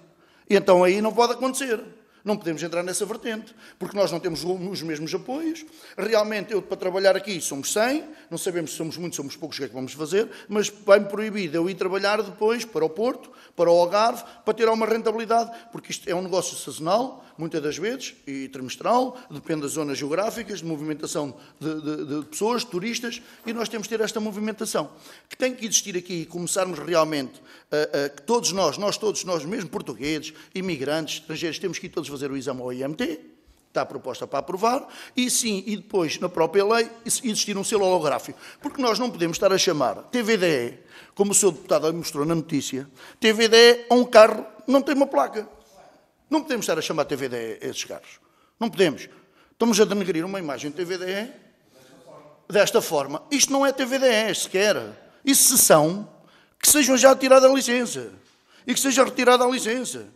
E então aí não pode acontecer. Não podemos entrar nessa vertente, porque nós não temos os mesmos apoios. Realmente, eu para trabalhar aqui somos 100, não sabemos se somos muitos, somos poucos, o que é que vamos fazer, mas vai-me proibido eu ir trabalhar depois para o Porto, para o Algarve, para ter alguma rentabilidade, porque isto é um negócio sazonal, muitas das vezes, e trimestral, depende das zonas geográficas, de movimentação de, de, de pessoas, de turistas, e nós temos que ter esta movimentação. Que tem que existir aqui e começarmos realmente, a, que todos nós, nós todos, nós mesmo, portugueses, imigrantes, estrangeiros, temos que ir todos fazer o exame ao IMT, está proposta para aprovar, e sim, e depois, na própria lei, existir um selo holográfico. Porque nós não podemos estar a chamar TVDE, como o seu deputado mostrou na notícia, TVDE a um carro não tem uma placa. Não podemos estar a chamar TVDE esses carros. Não podemos. Estamos a denegrir uma imagem de TVDE desta forma. Isto não é TVDE sequer. E se são, que sejam já tiradas a licença. E que seja retirada a licença.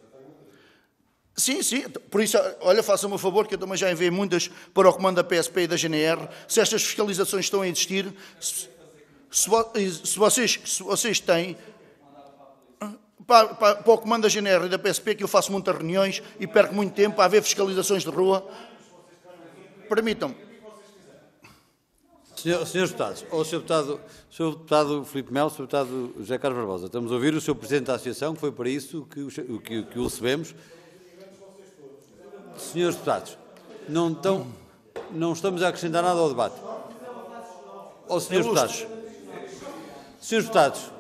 Sim, sim. Por isso, olha, faça-me um favor, que eu também já enviei muitas para o comando da PSP e da GNR. Se estas fiscalizações estão a existir, se, se, se vocês, se vocês têm, para, para, para o comando da GNR e da PSP, que eu faço muitas reuniões e perco muito tempo a haver fiscalizações de rua. Permitam-me. Senhor, senhores deputados, ou oh, senhor deputado, senhor deputado Filipe Melo, senhor deputado José Carlos Barbosa, estamos a ouvir o senhor presidente da associação, que foi para isso que, o, que, que o recebemos. Senhores deputados, não, não estamos a acrescentar nada ao debate. Ou oh, senhores deputados. Senhores deputados,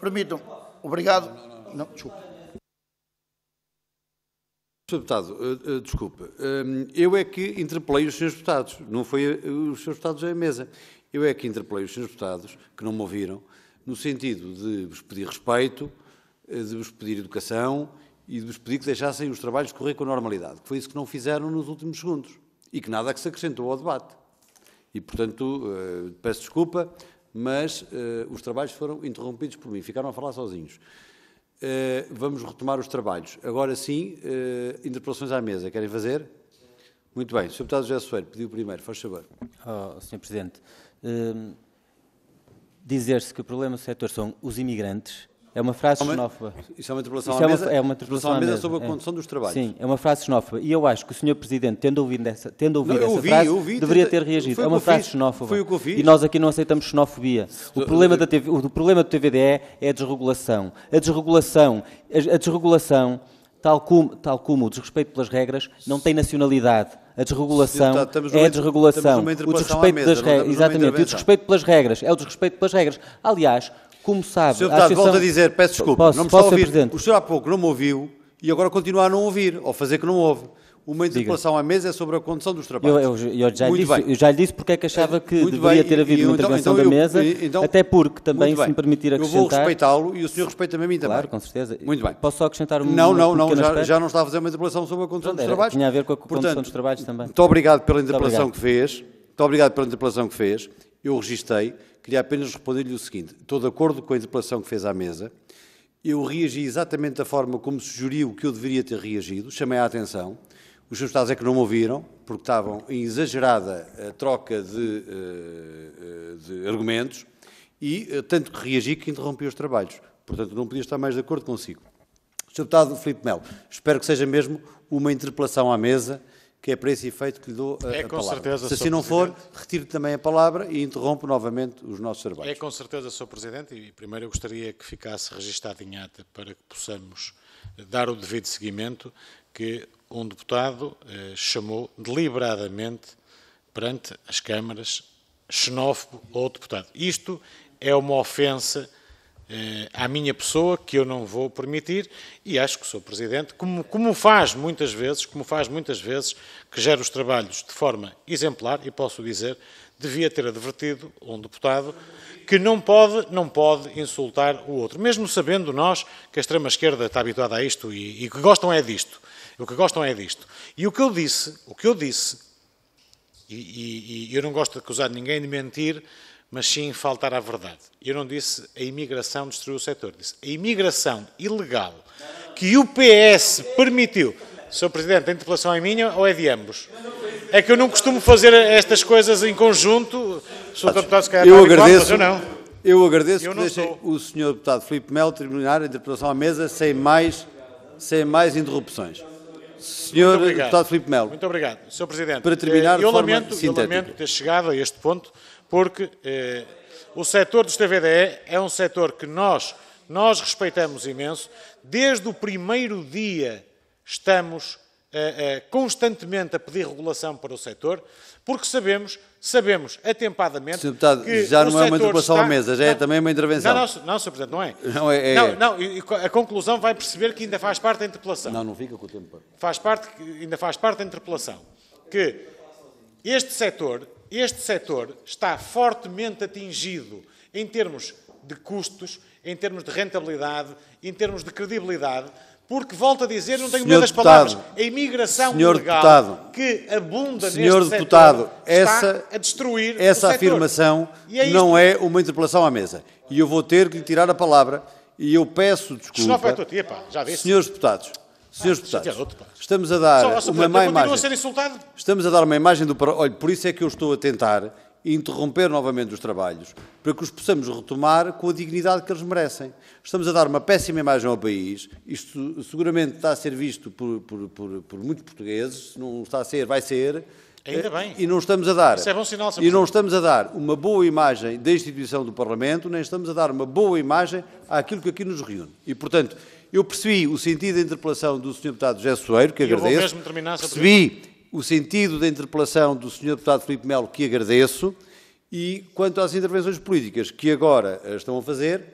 Permitam. Obrigado. Não, não desculpe. Sr. Deputado, desculpa. Eh, eh, desculpe, ehm, eu é que interpelei os senhores deputados, não foi eh, os senhores deputados à mesa. Eu é que interpelei os senhores deputados, que não me ouviram, no sentido de vos pedir respeito, de vos pedir educação e de vos pedir que deixassem os trabalhos correr com normalidade, que foi isso que não fizeram nos últimos segundos e que nada que se acrescentou ao debate. E, portanto, peço desculpa, mas uh, os trabalhos foram interrompidos por mim, ficaram a falar sozinhos. Uh, vamos retomar os trabalhos. Agora sim, uh, interpelações à mesa. Querem fazer? Muito bem. O Sr. Deputado José Soeiro pediu primeiro, faz favor. Oh, Sr. Presidente, dizer-se que o problema do setor são os imigrantes é uma frase é xenófoba. Isso é uma interpelação isso é à mesa? É uma interpelação à mesa sobre a é. condução dos trabalhos. Sim, é uma frase xenófoba. E eu acho que o Sr. Presidente, tendo ouvido essa, tendo ouvido essa frase, deveria ter reagido. É uma frase xenófoba. Foi o que eu fiz. E nós aqui não aceitamos xenofobia. O problema, da TV, o problema do TVDE é a desregulação. A desregulação, a desregulação tal, como, tal como o desrespeito pelas regras, não tem nacionalidade. A desregulação deputado, tá, é a desregulação. O desrespeito mesa, das regras. Exatamente. E o desrespeito pelas regras é o desrespeito pelas regras. Aliás, como sabe. Sr. Deputado, Associação... volto a dizer, peço desculpa, posso, não me está a ouvir. Presidente. O senhor há pouco não me ouviu e agora continua a não ouvir, ou fazer que não ouve. Uma interpelação à mesa é sobre a condução dos trabalhos. Eu, eu, eu já, lhe disse, eu já lhe disse porque é que achava eh, que muito deveria bem, ter havido e, uma intervenção então, então, da mesa, eu, eh, então, até porque também, se me permitir acrescentar... Eu vou respeitá-lo e o senhor respeita-me a mim também. Claro, com certeza. Muito bem. Posso só acrescentar um Não, não, não, já, já, não está a fazer uma interpelação sobre a condução dos trabalhos. Tinha a ver com a Portanto, condução dos trabalhos também. Muito obrigado pela interpelação que fez. Muito obrigado pela interpelação que fez eu registrei, queria apenas responder-lhe o seguinte: estou de acordo com a interpelação que fez à mesa, eu reagi exatamente da forma como sugeriu que eu deveria ter reagido, chamei a atenção. Os seus deputados é que não me ouviram, porque estavam em exagerada eh, troca de, eh, eh, de argumentos e tanto que reagi que interrompi os trabalhos. Portanto, não podia estar mais de acordo consigo. Sr. Deputado Filipe Melo, espero que seja mesmo uma interpelação à mesa que é para esse efeito que lhe dou a, é, a palavra. Certeza, Se assim não for, retiro também a palavra e interrompo novamente os nossos trabalhos. É com certeza, Sr. Presidente, e primeiro eu gostaria que ficasse registado em ata para que possamos dar o devido seguimento que um deputado eh, chamou deliberadamente perante as câmaras xenófobo ou deputado. Isto é uma ofensa eh, à minha pessoa, que eu não vou permitir, e acho que sou presidente, como, como faz muitas vezes, como faz muitas vezes, que gera os trabalhos de forma exemplar, e posso dizer, devia ter advertido um deputado que não pode, não pode insultar o outro, mesmo sabendo nós que a extrema-esquerda está habituada a isto e, e que gostam é disto. O que gostam é disto. E o que eu disse, o que eu disse, e, e, e eu não gosto de acusar ninguém de mentir, mas sim faltar à verdade. Eu não disse a imigração destruiu o setor, disse a imigração ilegal que o PS permitiu. Sr. Presidente, a interpelação é minha ou é de ambos? É que eu não costumo fazer estas coisas em conjunto. Sr. Deputado, se calhar eu é agradeço, igual, não. Eu agradeço eu que deixem o Sr. Deputado Filipe Melo terminar a interpelação à mesa sem mais, sem mais interrupções. Senhor Deputado Filipe Melo. Muito obrigado, Sr. Presidente. Para terminar, eh, eu, lamento, eu lamento ter chegado a este ponto, porque eh, o setor dos TVDE é um setor que nós, nós respeitamos imenso. Desde o primeiro dia estamos eh, eh, constantemente a pedir regulação para o setor, porque sabemos, sabemos atempadamente Sr. Deputado, que já não é uma intervenção à mesa, já é não, é também uma intervenção. Não, não, não Sr. Presidente, não é. Não, é, é. não, não a conclusão vai perceber que ainda faz parte da interpelação. Não, não fica com o tempo. Faz parte, ainda faz parte da interpelação. Que este setor este setor está fortemente atingido em termos de custos, em termos de rentabilidade, em termos de credibilidade, porque, volto a dizer, não tenho medo das palavras, a imigração Senhor deputado, que abunda Senhor neste deputado, setor essa, a destruir Essa afirmação é não é uma interpelação à mesa. E eu vou ter que lhe tirar a palavra e eu peço desculpa. É senhor deputados, Senhores ah, deputados, estamos a dar uma má imagem. Estamos a dar uma imagem do. Olha, por isso é que eu estou a tentar interromper novamente os trabalhos para que os possamos retomar com a dignidade que eles merecem. Estamos a dar uma péssima imagem ao país. Isto seguramente está a ser visto por, por, por, por muitos portugueses. Não está a ser, vai ser. Ainda eh, bem. E não estamos a dar. Isso É sinal, e não estamos a dar uma boa imagem da instituição do Parlamento, nem estamos a dar uma boa imagem àquilo que aqui nos reúne. E portanto eu percebi o sentido da interpelação do Sr. Deputado José Soeiro, que agradeço. Eu vou mesmo terminar, percebi o sentido da interpelação do Sr. Deputado Filipe Melo, que agradeço. E quanto às intervenções políticas que agora eh, estão a fazer,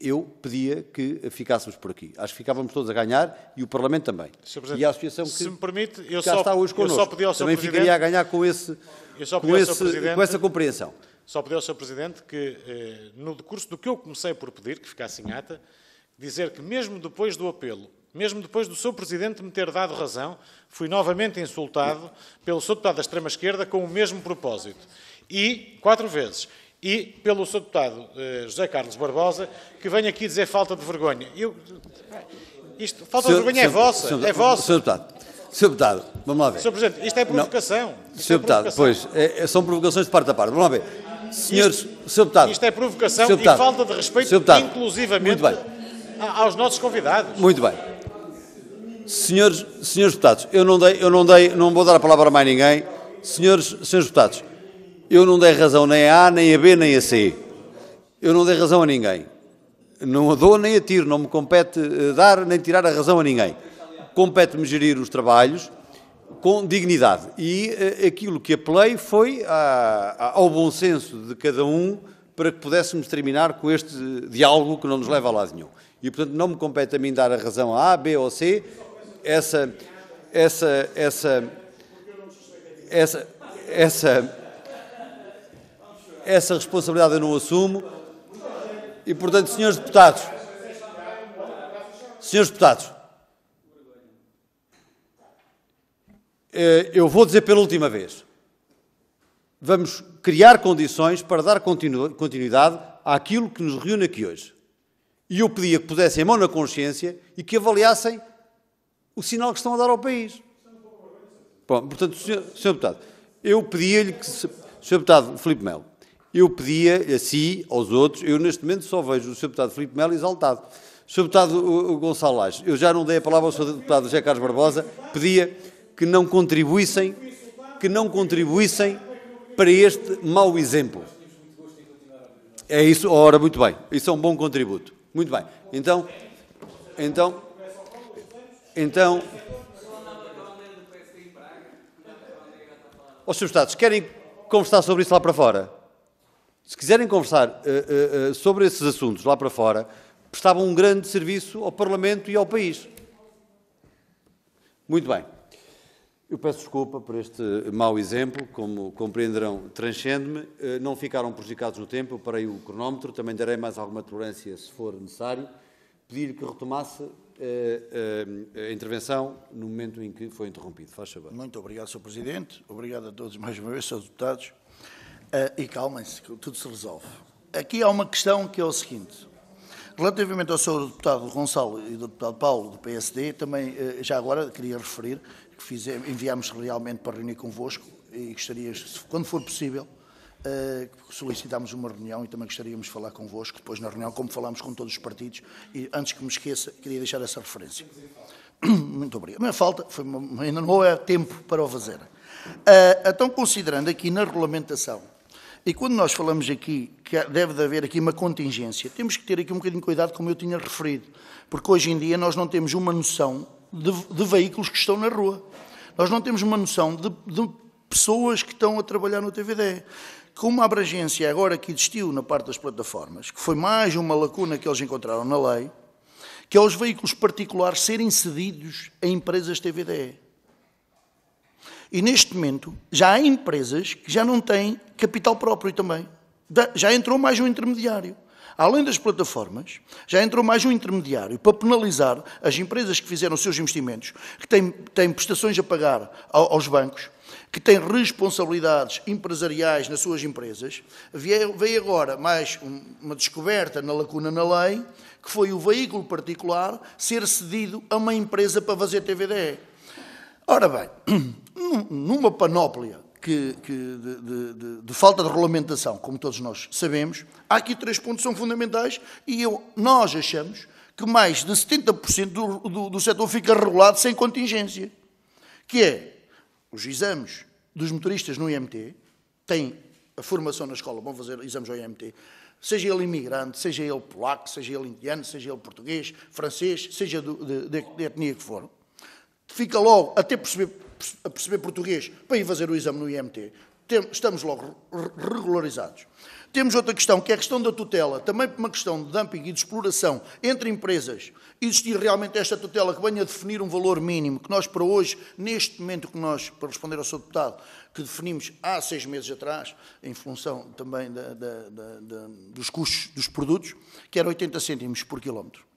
eu pedia que ficássemos por aqui. Acho que ficávamos todos a ganhar e o Parlamento também. E a associação que se me permite, eu só, está hoje connosco, eu só pedi ao também ficaria a ganhar com, esse, com, esse, com essa compreensão. Só pedi ao Sr. Presidente que, eh, no decurso do que eu comecei por pedir, que ficasse em ata, dizer que, mesmo depois do apelo, mesmo depois do seu presidente me ter dado razão, fui novamente insultado pelo seu deputado da extrema-esquerda com o mesmo propósito. E, quatro vezes. E pelo seu deputado eh, José Carlos Barbosa, que vem aqui dizer falta de vergonha. Eu, isto, falta senhor, de vergonha é senhor, é vossa, senhor, é vossa. Senhor deputado, senhor deputado, vamos lá ver. Senhor Presidente, isto é provocação. Isto é senhor é deputado, pois, é, são provocações de parte a parte. Vamos lá ver. Senhores, isto, senhor deputado. Isto é provocação deputado, e falta de respeito, deputado, inclusivamente... Muito bem aos nossos convidados. Muito bem. Senhores, senhores deputados, eu não dei, eu não dei, não vou dar a palavra a mais ninguém. Senhores, senhores deputados, eu não dei razão nem a A, nem a B, nem a C. Eu não dei razão a ninguém. Não a dou nem a tiro, não me compete eh, dar nem tirar a razão a ninguém. Compete-me gerir os trabalhos com dignidade. E uh, aquilo que apelei foi a, a, ao bom senso de cada um para que pudéssemos terminar com este eh, diálogo que não nos leva a lado nenhum. E, portanto, não me compete a mim dar a razão a A, B ou C. Essa, essa, essa, essa, essa, essa responsabilidade eu não assumo. E, portanto, senhores deputados, senhores deputados, eh, eu vou dizer pela última vez. Vamos criar condições para dar continuidade àquilo que nos reúne aqui hoje. E eu pedia que pusessem a mão na consciência e que avaliassem o sinal que estão a dar ao país. Bom, portanto, senhor, senhor Deputado, eu pedia-lhe que. Senhor Deputado Filipe Melo, eu pedia a si, aos outros, eu neste momento só vejo o Sr. Deputado Filipe Melo exaltado. Sr. Deputado Gonçalo Lages, eu já não dei a palavra ao Sr. Deputado José Carlos Barbosa, pedia que não contribuíssem, que não contribuíssem para este mau exemplo. É isso, ora, muito bem, isso é um bom contributo. Muito bem. Então, então, então. Os seus Estados, querem conversar sobre isso lá para fora? Se quiserem conversar uh, uh, sobre esses assuntos lá para fora, prestavam um grande serviço ao Parlamento e ao país. Muito bem. Eu peço desculpa por este mau exemplo, como compreenderão, transcende-me. Eh, não ficaram prejudicados no tempo, eu parei o cronómetro, também darei mais alguma tolerância se for necessário. pedir que retomasse eh, eh, a intervenção no momento em que foi interrompido. Faz favor. Muito obrigado, Sr. Presidente. Obrigado a todos mais uma vez, Srs. Deputados. E calmem-se, que tudo se resolve. Aqui há uma questão que é o seguinte. Relativamente ao Sr. Deputado Gonçalo e do Deputado Paulo, do PSD, também já agora queria referir que fizemos, enviámos realmente para reunir convosco e gostaríamos, quando for possível, uh, solicitámos uma reunião e também gostaríamos de falar convosco depois na reunião, como falámos com todos os partidos. E antes que me esqueça, queria deixar essa referência. <coughs> Muito obrigado. Mas falta, foi, ainda não é tempo para o fazer. Uh, então, considerando aqui na regulamentação, e quando nós falamos aqui que deve de haver aqui uma contingência, temos que ter aqui um bocadinho de cuidado, como eu tinha referido, porque hoje em dia nós não temos uma noção de, de veículos que estão na rua. Nós não temos uma noção de, de pessoas que estão a trabalhar no TVD. Com uma abrangência agora que existiu na parte das plataformas, que foi mais uma lacuna que eles encontraram na lei, que é os veículos particulares serem cedidos a empresas TVDE. E neste momento já há empresas que já não têm capital próprio também. Já entrou mais um intermediário. Além das plataformas, já entrou mais um intermediário para penalizar as empresas que fizeram os seus investimentos, que têm, têm prestações a pagar aos bancos, que têm responsabilidades empresariais nas suas empresas. Veio agora mais uma descoberta na lacuna na lei, que foi o veículo particular ser cedido a uma empresa para fazer TVDE. Ora bem, <clears throat> numa panóplia que, que de, de, de, de, falta de regulamentação, como todos nós sabemos, há aqui três pontos que são fundamentais e eu, nós achamos que mais de 70% do, do, do setor fica regulado sem contingência, que é os exames dos motoristas no IMT, têm a formação na escola, vão fazer exames ao IMT, seja ele imigrante, seja ele polaco, seja ele indiano, seja ele português, francês, seja do, de, de, de etnia que for, fica logo até perceber a perceber português para ir fazer o exame no IMT. Estamos logo regularizados. Temos outra questão, que é a questão da tutela, também por uma questão de dumping e de exploração entre empresas. Existir realmente esta tutela que venha a definir um valor mínimo, que nós para hoje, neste momento que nós, para responder ao Sr. Deputado, que definimos há seis meses atrás, em função também da, da, da, dos custos dos produtos, que era 80 cêntimos por quilómetro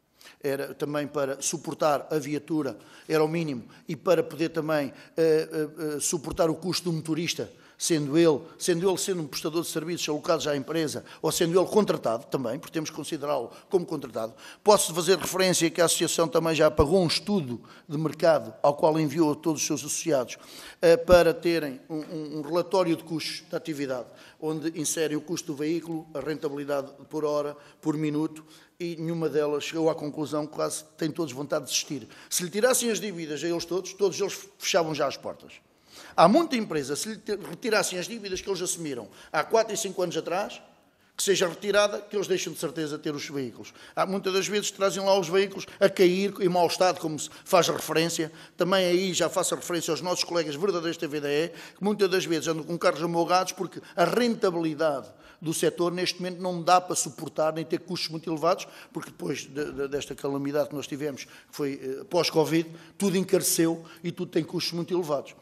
era também para suportar a viatura, era o mínimo, e para poder também uh, uh, suportar o custo do motorista, sendo ele, sendo ele sendo um prestador de serviços já à empresa, ou sendo ele contratado também, porque temos que considerá-lo como contratado. Posso fazer referência que a Associação também já pagou um estudo de mercado, ao qual enviou a todos os seus associados, para terem um, um relatório de custos da atividade, onde inserem o custo do veículo, a rentabilidade por hora, por minuto, e nenhuma delas chegou à conclusão que quase têm todos vontade de desistir. Se lhe tirassem as dívidas a eles todos, todos eles fechavam já as portas. Há muita empresa, se lhe retirassem as dívidas que eles assumiram há 4 e 5 anos atrás, que seja retirada, que eles deixem de certeza ter os veículos. Há, muitas das vezes trazem lá os veículos a cair, em mau estado, como se faz referência. Também aí já faço referência aos nossos colegas verdadeiros da VDE, que muitas das vezes andam com carros amolgados porque a rentabilidade do setor neste momento não dá para suportar nem ter custos muito elevados, porque depois de, de, desta calamidade que nós tivemos, que foi eh, pós-Covid, tudo encareceu e tudo tem custos muito elevados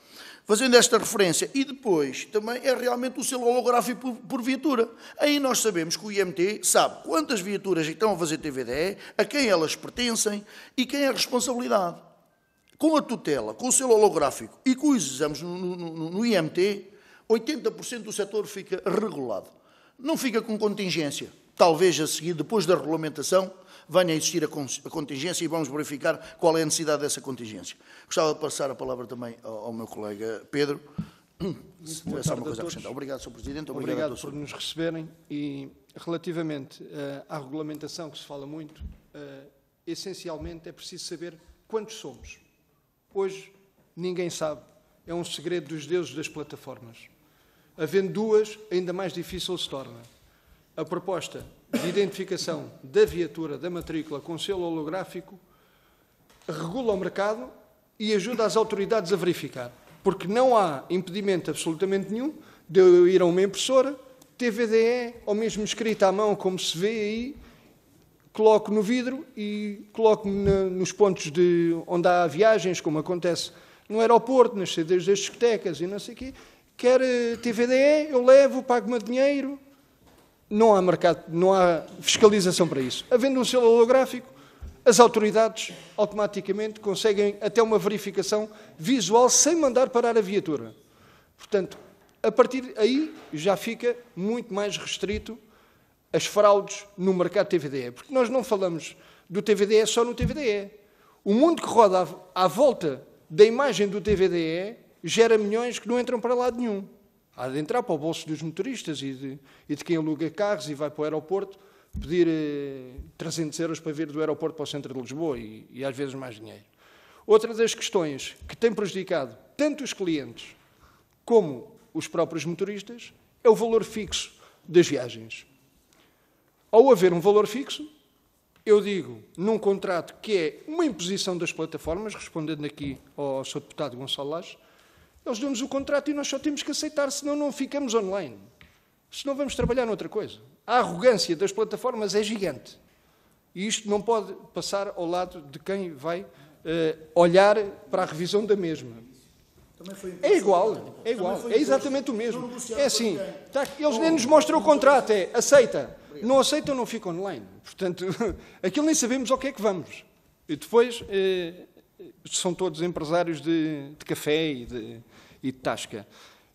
fazendo esta referência. E depois também é realmente o selo holográfico por, por, viatura. Aí nós sabemos que o IMT sabe quantas viaturas estão a fazer TVDE, a quem elas pertencem e quem é a responsabilidade. Com a tutela, com o selo holográfico e com os exames no, no, no, no IMT, 80% do setor fica regulado. Não fica com contingência. Talvez a seguir, depois da regulamentação, venha a existir a contingência e vamos verificar qual é a necessidade dessa contingência. Gostava de passar a palavra também ao meu colega Pedro, se tivesse alguma coisa a acrescentar. Obrigado, Sr. Presidente. Obrigado, obrigado por nos receberem. E relativamente eh, à regulamentação que se fala muito, eh, essencialmente é preciso saber quantos somos. Hoje ninguém sabe. É um segredo dos deuses das plataformas. Havendo duas, ainda mais difícil se torna. A proposta de identificação da viatura da matrícula com selo holográfico regula o mercado e ajuda as autoridades a verificar. Porque não há impedimento absolutamente nenhum de eu ir a uma impressora, TVDE, ou mesmo escrita à mão, como se vê aí, coloco no vidro e coloco nos pontos de onde há viagens, como acontece no aeroporto, nas sedes das discotecas e não sei o quê. Quer eh, TVDE, eu levo, pago-me dinheiro, não há mercado, não há fiscalização para isso. Havendo um selo holográfico, as autoridades automaticamente conseguem até uma verificação visual sem mandar parar a viatura. Portanto, a partir aí já fica muito mais restrito as fraudes no mercado TVDE, porque nós não falamos do TVDE só no TVDE. O mundo que roda à volta da imagem do TVDE gera milhões que não entram para lado nenhum entrar para o bolso dos motoristas e de, e de quem aluga carros e vai para o aeroporto pedir eh, 300 euros para vir do aeroporto para o centro de Lisboa e, e às vezes mais dinheiro. Outra das questões que tem prejudicado tanto os clientes como os próprios motoristas é o valor fixo das viagens. Ao haver um valor fixo, eu digo, num contrato que é uma imposição das plataformas, respondendo aqui ao Sr. Deputado Gonçalo Lages, eles dão-nos o contrato e nós só temos que aceitar, senão não ficamos online. Senão vamos trabalhar noutra coisa. A arrogância das plataformas é gigante. E isto não pode passar ao lado de quem vai uh, olhar para a revisão da mesma. É, é igual, é igual, é exatamente o mesmo. É assim, tá, eles nem oh. nos mostram o contrato, é aceita. Não aceitam, não fica online. Portanto, <laughs> aquilo nem sabemos ao que é que vamos. E depois, eh, são todos empresários de, de café e de, e de, tasca.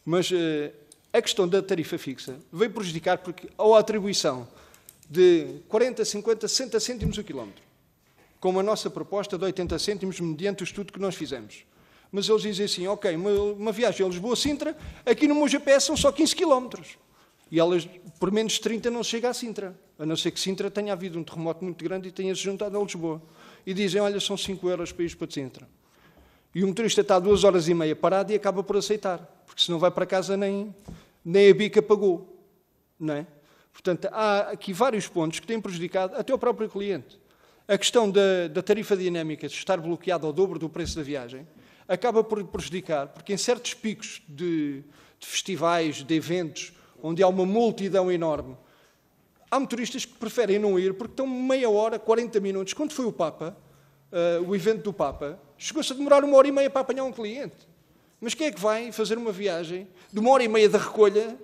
Mas eh, a questão da tarifa fixa veio prejudicar porque a atribuição de 40, 50, 60 cêntimos o quilómetro, com a nossa proposta de 80 cêntimos mediante o estudo que nós fizemos. Mas eles dizem assim, ok, uma, uma viagem a Lisboa-Sintra, aqui no meu GPS são só 15 quilómetros. E elas, por menos de 30, não chega a Sintra, a não ser que Sintra tenha havido um terremoto muito grande e tenha-se juntado a Lisboa e dizem: Olha, são 5 euros para ir para Sintra. E o motorista está duas horas e meia parado e acaba por aceitar, porque senão vai para casa nem, nem a bica pagou. Não é? Portanto, há aqui vários pontos que têm prejudicado até o próprio cliente. A questão da, da tarifa dinâmica de estar bloqueada ao dobro do preço da viagem acaba por prejudicar, porque em certos picos de, de festivais, de eventos, onde há uma multidão enorme Há motoristas que preferem não ir porque estão meia hora, 40 minutos. Quando foi o Papa, uh, o evento do Papa, chegou-se a demorar uma hora e meia para apanhar um cliente. Mas quem é que vai fazer uma viagem de uma hora e meia de recolha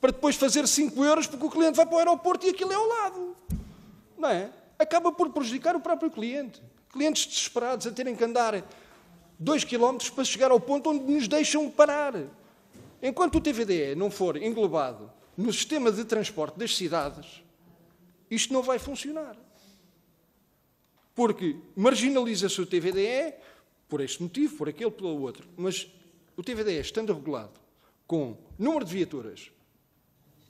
para depois fazer 5 euros porque o cliente vai para o aeroporto e aquilo é ao lado? Não é? Acaba por prejudicar o próprio cliente. Clientes desesperados a terem que andar 2 km para chegar ao ponto onde nos deixam parar. Enquanto o TVDE não for englobado no sistema de transporte das cidades, isto não vai funcionar. Porque marginaliza-se o TVDE por este motivo, por aquele, pelo outro. Mas o TVDE, estando regulado com número de viaturas,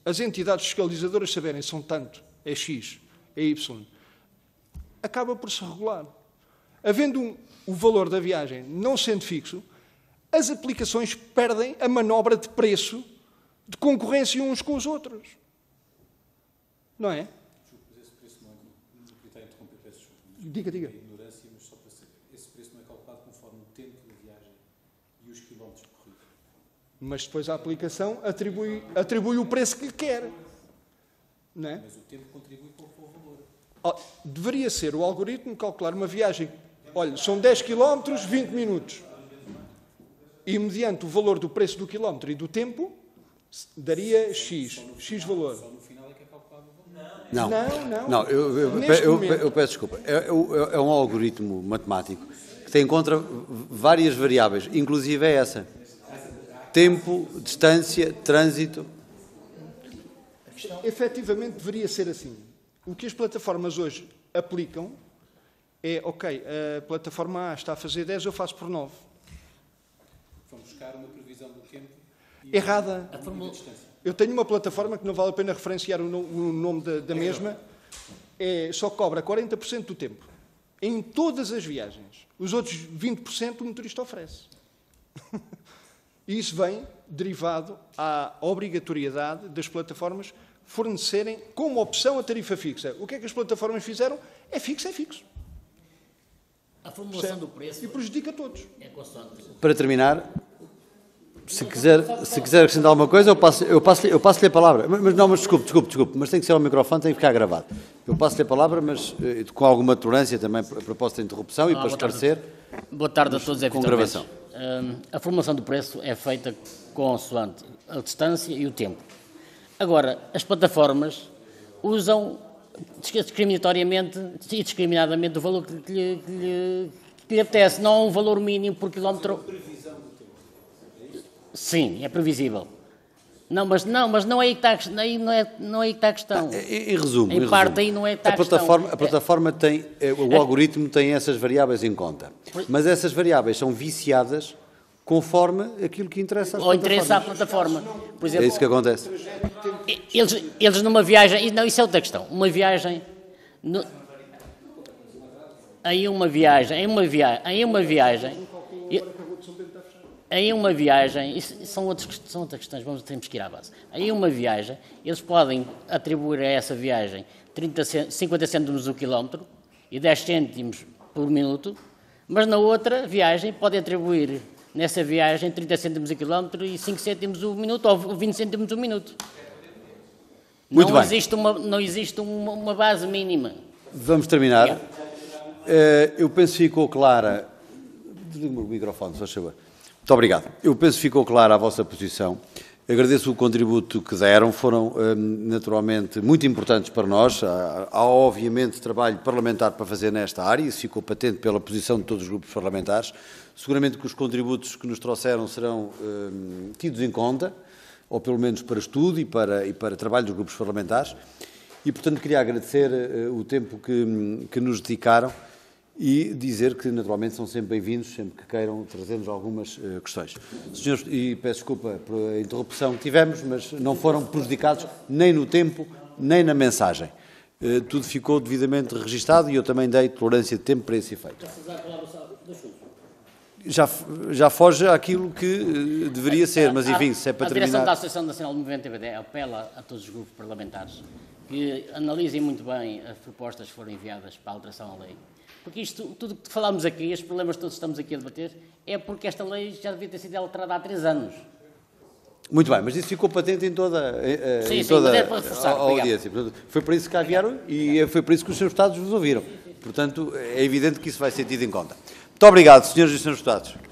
as entidades fiscalizadoras saberem são tanto, é X, é Y, acaba por se regular. Havendo um, o valor da viagem não sendo fixo, as aplicações perdem a manobra de preço de concorrência uns com os outros. Não é? Diga, diga. É ignorância, mas só para saber. Esse preço não é calculado conforme o tempo de viagem e os quilómetros corridos. Mas depois a aplicação atribui, atribui o preço que lhe quer. Não é? Mas o tempo contribui para o valor. Oh, deveria ser o algoritmo calcular uma viagem. Olha, são 10 km, 20 minutos. E mediante o valor do preço do quilómetro e do tempo, daria X, X valor. Não, não, não. não eu, eu, eu, eu, peço desculpa. É, é, é, um algoritmo matemático que tem em conta várias variáveis, inclusive é essa: tempo, distância, trânsito. Efetivamente deveria ser assim. O que as plataformas hoje aplicam é: ok, a plataforma A está a fazer 10, eu faço por 9. Vamos buscar uma previsão do tempo errada. A, a, a distância. Eu tenho uma plataforma que não vale a pena referenciar o, nome da, da é. mesma, é, só cobra 40% do tempo. Em todas as viagens. Os outros 20% o motorista oferece. <laughs> E isso vem derivado à obrigatoriedade das plataformas fornecerem como opção a tarifa fixa. O que é que as plataformas fizeram? É fixo, é fixo. A formulação do preço. E prejudica todos. É Para terminar, se quiser, se quiser acrescentar alguma coisa, eu passo-lhe eu passo, eu passo a palavra. Mas não, mas desculpe, desculpe, desculpe, mas tem que ser ao microfone, tem que ficar gravado. Eu passo-lhe a palavra mas eh, com alguma tolerância também a proposta de interrupção e ah, para esclarecer. Boa tarde a todos, é com gravação. a formação do preço é feita consoante a distância e o tempo. Agora, as plataformas usam discriminatoriamente e discriminadamente o valor que lhe, que lhe, que lhe apetece, não um valor mínimo por quilómetro. Sim, é previsível. Não, mas não, mas não é aí que está, aí não é, não é aí que está a questão. Ah, e, e resumo. Em e parte resumo. aí não é que está a, a plataforma, questão. A é- plataforma tem, é, o é- algoritmo tem essas variáveis em conta, mas essas variáveis são viciadas conforme aquilo que interessa às Ou interessa à plataforma. Por exemplo, é isso que acontece. Eles, eles numa viagem, não, isso é outra questão, uma viagem... No, em uma viagem, em uma viagem, em uma viagem... Eu, em uma viagem, isso são, outros, são outras questões, vamos, temos que ir à base. Em uma viagem, eles podem atribuir a essa viagem 30, 50 cêntimos o quilómetro e 10 cêntimos por minuto, mas na outra viagem podem atribuir nessa viagem 30 cêntimos o quilómetro e 5 cêntimos o minuto ou 20 cêntimos o minuto. Muito não bem. existe, uma, não existe uma, uma base mínima. Vamos terminar. Uh, eu penso que ficou clara. Desliga o microfone, se faz favor. Muito obrigado. Eu penso que ficou clara a vossa posição. Agradeço o contributo que deram, foram hum, naturalmente muito importantes para nós. Há, obviamente trabalho parlamentar para fazer nesta área, isso ficou patente pela posição de todos os grupos parlamentares. Seguramente que os contributos que nos trouxeram serão hum, tidos em conta, ou pelo menos para estudo e para, e para trabalho dos grupos parlamentares. E, portanto, queria agradecer eh, o tempo que, hum, que nos dedicaram e dizer que, naturalmente, são sempre bem-vindos, sempre que queiram trazer-nos algumas uh, questões. Senhores, e peço desculpa pela interrupção que tivemos, mas não foram prejudicados nem no tempo, nem na mensagem. Uh, tudo ficou devidamente registado e eu também dei tolerância de tempo para esse efeito. Já, já foge àquilo que uh, deveria ser, mas enfim, se é para terminar... A direção da Associação Nacional do Movimento TVD apela a todos os grupos parlamentares que analisem muito bem as propostas que foram enviadas para a alteração à lei porque isto, tudo que falámos aqui, estes problemas todos que estamos aqui a debater, é porque esta lei já devia ter sido alterada há três anos. Muito bem, mas isso ficou patente em toda, em, sim, eh, em sim, toda é para a, audiência. Portanto, foi para isso que cá vieram e obrigado. foi para isso que os seus deputados vos ouviram. Portanto, é evidente que isso vai ser tido em conta. Muito obrigado, senhores e senhores deputados.